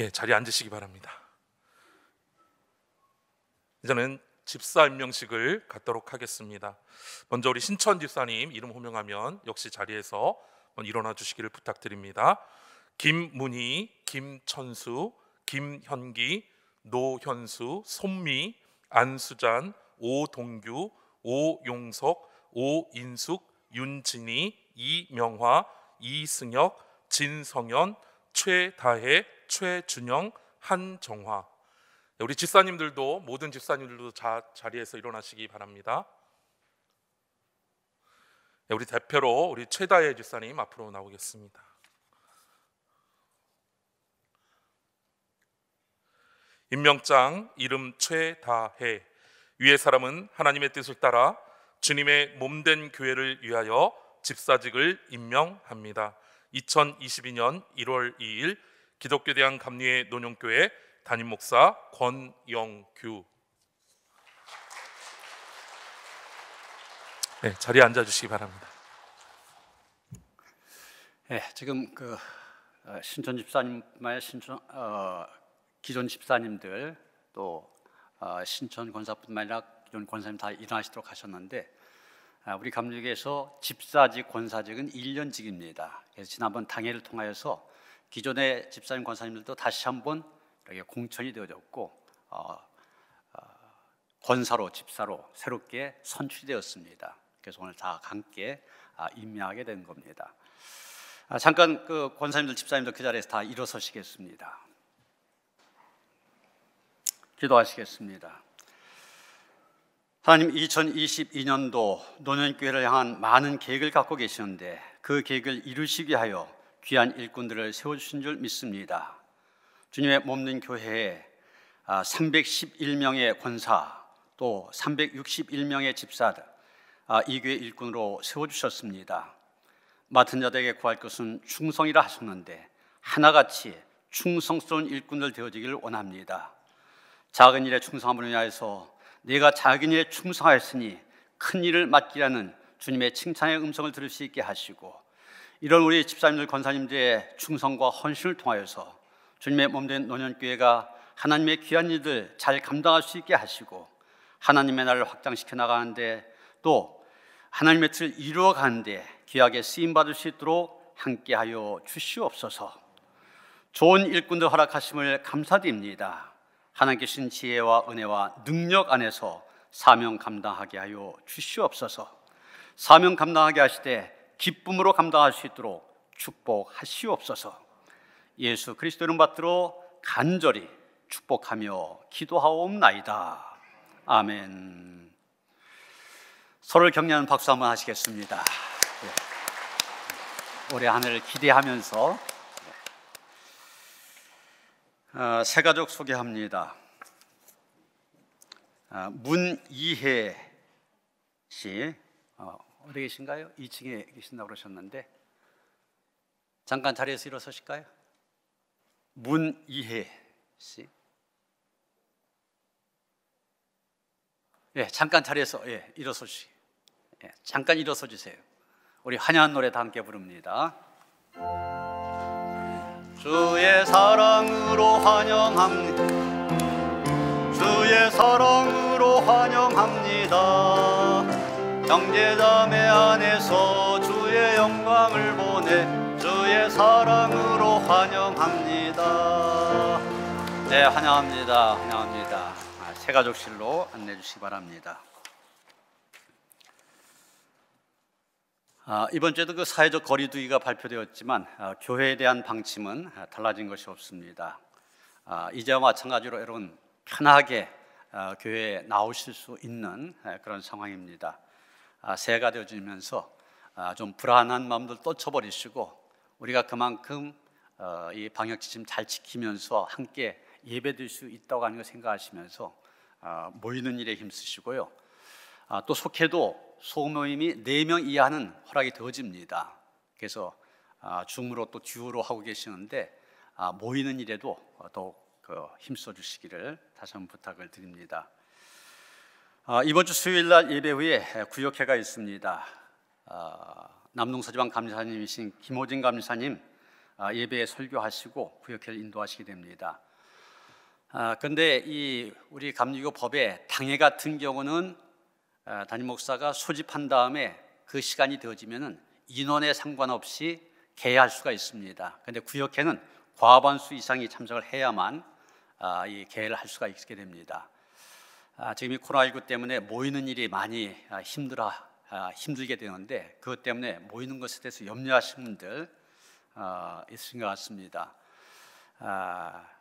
예, 자리에 앉으시기 바랍니다. 이제는 집사 임명식을 갖도록 하겠습니다. 먼저 우리 신천 집사님 이름 호명하면 역시 자리에서 일어나 주시기를 부탁드립니다. 김문희, 김천수, 김현기, 노현수, 손미, 안수잔, 오동규, 오용석, 오인숙, 윤진희, 이명화, 이승혁, 진성현, 최다혜, 최준영, 한정화. 네, 우리 집사님들도 모든 집사님들도 자, 자리에서 일어나시기 바랍니다. 네, 우리 대표로 우리 최다혜 집사님 앞으로 나오겠습니다. 임명장 이름 최다해 위의 사람은 하나님의 뜻을 따라 주님의 몸된 교회를 위하여 집사직을 임명합니다. 2022년 1월 2일 기독교 대한 감리회 논용교회 담임 목사 권영규 네, 자리에 앉아 주시기 바랍니다. 네, 지금 그 어, 신촌 집사님의 신촌 어, 기존 집사님들 또 어, 신촌 권사뿐만 아니라 기존 권사님 다 일어나시도록 하셨는데 아, 우리 감독에서 집사직, 권사직은 1년직입니다. 그래서 지난번 당회를 통하여서 기존의 집사님, 권사님들도 다시 한번 이렇게 공천이 되어졌고 어, 어, 권사로, 집사로 새롭게 선출되었습니다. 그래서 오늘 다 함께 아, 임명하게 된 겁니다. 아, 잠깐 그 권사님들, 집사님들 그 자리에서 다 일어서시겠습니다. 기도하시겠습니다. 하나님 2022년도 노년교회를 향한 많은 계획을 갖고 계시는데 그 계획을 이루시게 하여 귀한 일꾼들을 세워주신 줄 믿습니다. 주님의 몸는 교회에 311명의 아, 권사 또 361명의 집사이 아, 교회 일꾼으로 세워주셨습니다. 맡은 자들에게 구할 것은 충성이라 하셨는데 하나같이 충성스러운 일꾼들 되어지기 원합니다. 작은 일에 충성함을 위하여서 내가자기네에 충성하였으니 큰 일을 맡기라는 주님의 칭찬의 음성을 들을 수 있게 하시고 이런 우리 집사님들 권사님들의 충성과 헌신을 통하여서 주님의 몸된 노년교회가 하나님의 귀한 일들 잘 감당할 수 있게 하시고 하나님의 나를 확장시켜 나가는데 또 하나님의 뜻을 이루어 가는데 귀하게 쓰임 받을 수 있도록 함께하여 주시옵소서. 좋은 일꾼들 허락하심을 감사드립니다. 하나님께 신 지혜와 은혜와 능력 안에서 사명 감당하게 하여 주시옵소서. 사명 감당하게 하시되 기쁨으로 감당할 수 있도록 축복하시옵소서. 예수 그리스도 이름 받들어 간절히 축복하며 기도하옵나이다. 아멘. 서로를 격려하는 박수 한번 하시겠습니다. 예. 올해 한해를 기대하면서 어, 세가족 소개합니다. 아, 문이혜 씨 어, 디 계신가요? 2층에 계신다고 그러셨는데 잠깐 자리에서 일어서실까요? 문이혜 씨. 예, 잠깐 자리에서 예, 일어서시. 예, 잠깐 일어서 주세요. 우리 한야한 노래 다 함께 부릅니다. 주의 사랑으로 환영합니다 주의 사랑으로 환영합니다 형제자매 안에서 주의 영광을 보내 주의 사랑으로 환영합니다 네 환영합니다 환영합니다 새가족실로 아, 안내해 주시기 바랍니다 아, 이번 주에도 그 사회적 거리두기가 발표되었지만 아, 교회에 대한 방침은 아, 달라진 것이 없습니다. 이제와 마찬가지로 여러분 편하게 교회에 나오실 수 있는 그런 상황입니다. 새해가 되어지면서 좀 불안한 마음들 떨쳐버리시고 우리가 그만큼 어, 이 방역 지침 잘 지키면서 함께 예배드수 있다고 하는 걸 생각하시면서 모이는 일에 힘쓰시고요. 또 속해도 소모임이 4명 이하는 허락이 되어집니다. 그래서 중으로 아, 또 듀오로 하고 계시는데 아, 모이는 일에도 더욱 그 힘써 주시기를 다시 한번 부탁을 드립니다. 아, 이번 주 수요일 날 예배 후에 구역회가 있습니다. 남동서지방 감사님이신 김호진 감사님 예배에 설교하시고 구역회를 인도하시게 됩니다. 그런데 이 우리 감리교 법에 당회 같은 경우는 아, 담임 목사가 소집한 다음에 그 시간이 되어지면 인원에 상관없이 개할 수가 있습니다. 근데 구역회는 과반수 이상이 참석을 해야만 아, 이 개회를 할 수가 있게 됩니다. 아, 지금 이 코로나19 때문에 모이는 일이 많이 힘들어 힘들게 되는데 그것 때문에 모이는 것에 대해서 염려하시는 분들 있으신 것 같습니다.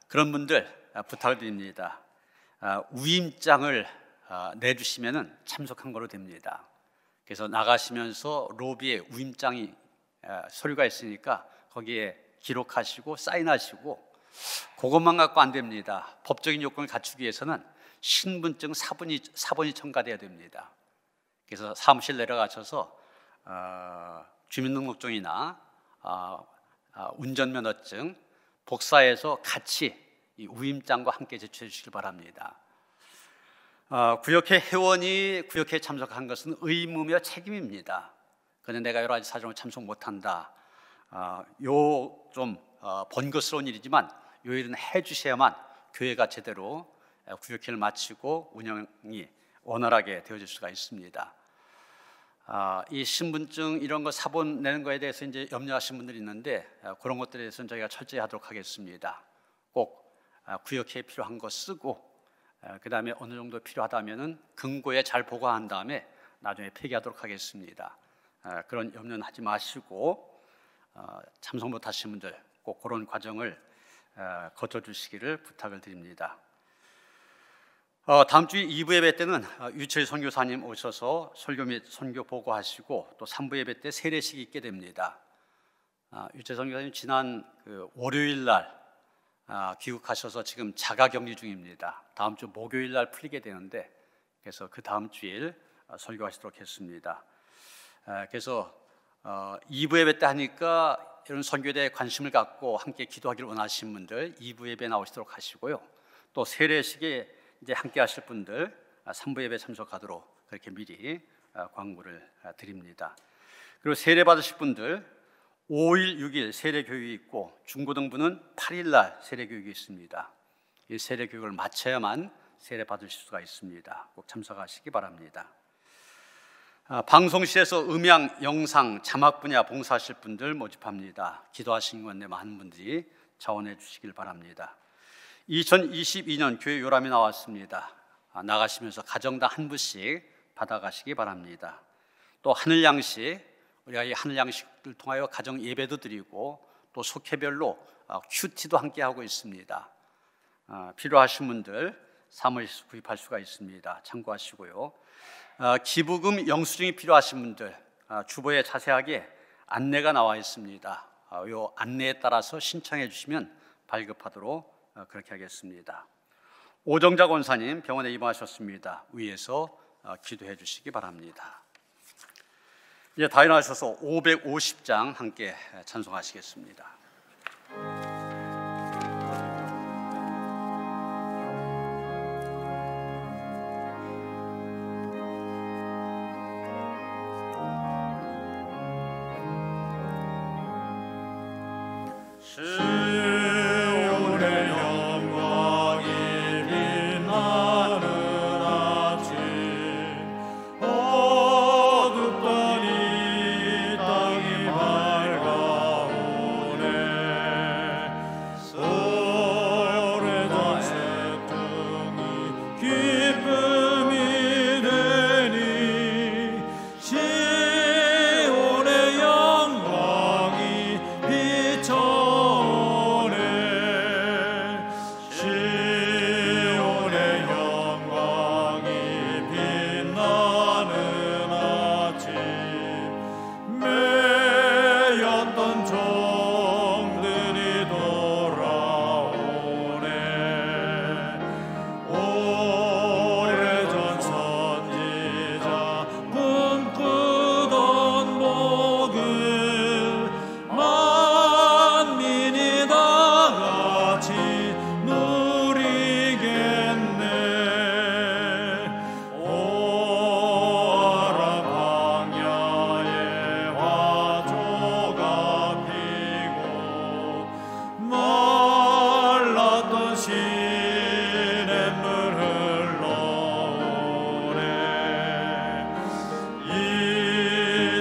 그런 분들 부탁드립니다. 우임장을 아, 내주시면 참석한 거로 됩니다. 그래서 나가시면서 로비에 우임장이 아, 서류가 있으니까 거기에 기록하시고 사인하시고 그것만 갖고 안 됩니다. 법적인 요건을 갖추기 위해서는 신분증 사본이 사본이 첨가돼야 됩니다. 그래서 사무실 내려가셔서 어, 주민등록증이나 어, 어, 운전면허증 복사해서 같이 이 우임장과 함께 제출해 주시길 바랍니다. 어, 구역회 회원이 구역회에 참석한 것은 의무며 책임입니다. 그런데 내가 여러 가지 사정을 참석 못한다. 어, 요좀 어, 번거스러운 일이지만 요 일은 해주셔야만 교회가 제대로 구역회를 마치고 운영이 원활하게 되어질 수가 있습니다. 이 신분증 이런 거 사본 내는 거에 대해서 이제 염려하신 분들이 있는데 그런 것들에 대해서는 저희가 철저히 하도록 하겠습니다. 꼭 구역회에 필요한 거 쓰고 그 다음에 어느 정도 필요하다면은 금고에 잘 보관한 다음에 나중에 폐기하도록 하겠습니다. 그런 염려는 하지 마시고 어, 참석 못하신 분들 꼭 그런 과정을 거쳐주시기를 부탁을 드립니다. 어, 다음 주 2부 예배 때는 어, 유철 선교사님 오셔서 설교 및 선교 보고하시고 또 3부 예배 때 세례식이 있게 됩니다. 아, 유철 선교사님 지난 그 월요일 날 아, 귀국하셔서 지금 자가격리 중입니다. 다음 주 목요일 날 풀리게 되는데 그래서 그 다음 주일 아, 설교하시도록 했습니다. 아, 그래서 2부 어, 예배 때 하니까 이런 선교대에 관심을 갖고 함께 기도하기를 원하시는 분들 2부 예배 나오시도록 하시고요. 또 세례식에 이제 함께 하실 분들 3부 예배 참석하도록 그렇게 미리 광고를 드립니다. 그리고 세례 받으실 분들 5일, 6일 세례교육이 있고 중고등부는 8일 날 세례교육이 있습니다. 이 세례교육을 마쳐야만 세례 받을 수가 있습니다. 꼭 참석하시기 바랍니다. 아, 방송실에서 음향, 영상, 자막 분야 봉사하실 분들 모집합니다. 기도하신 건데 많은 분들이 자원해 주시길 바랍니다. 2022년 교회 요람이 나왔습니다. 아, 나가시면서 가정당 한 부씩 받아가시기 바랍니다. 또 하늘 양식 우리 아이 하늘 양식을 통하여 가정 예배도 드리고 또 속회별로 어, 큐티도 함께 하고 있습니다. 어, 필요하신 분들 사무실에서 구입할 수가 있습니다. 참고하시고요. 어, 기부금 영수증이 필요하신 분들 주보에 자세하게 안내가 나와 있습니다. 이 안내에 따라서 신청해 주시면 발급하도록 그렇게 하겠습니다. 오정자 권사님 병원에 입원하셨습니다. 위에서 기도해 주시기 바랍니다. 이제 다 일어나셔서 550장 함께 찬송하시겠습니다.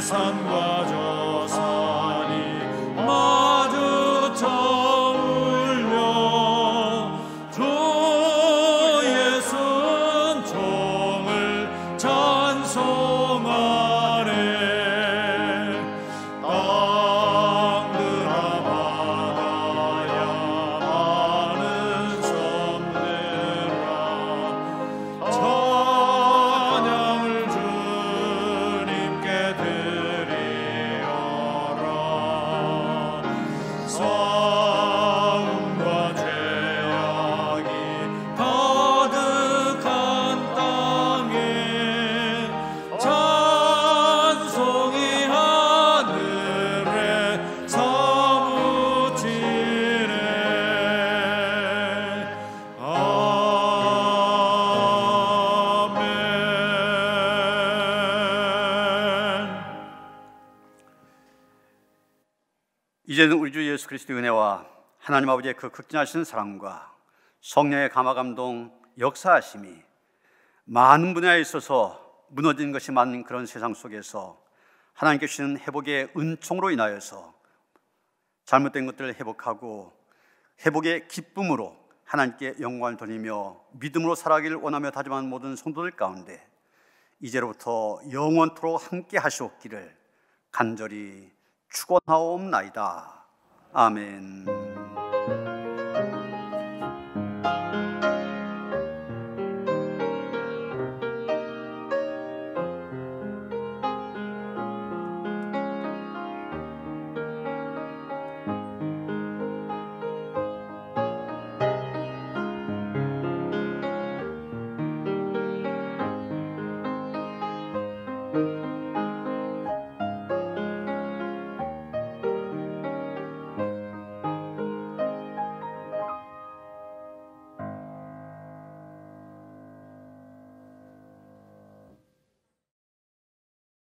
산과 저 하나님 아버지의 그 극진하신 사랑과 성령의 감화 감동 역사하심이 많은 분야에 있어서 무너진 것이 많은 그런 세상 속에서 하나님께 주시는 회복의 은총으로 인하여서 잘못된 것들을 회복하고 회복의 기쁨으로 하나님께 영광을 돌리며 믿음으로 살아가길 원하며 다짐한 모든 성도들 가운데 이제로부터 영원토록 함께 하시옵기를 간절히 축원하옵나이다. 아멘.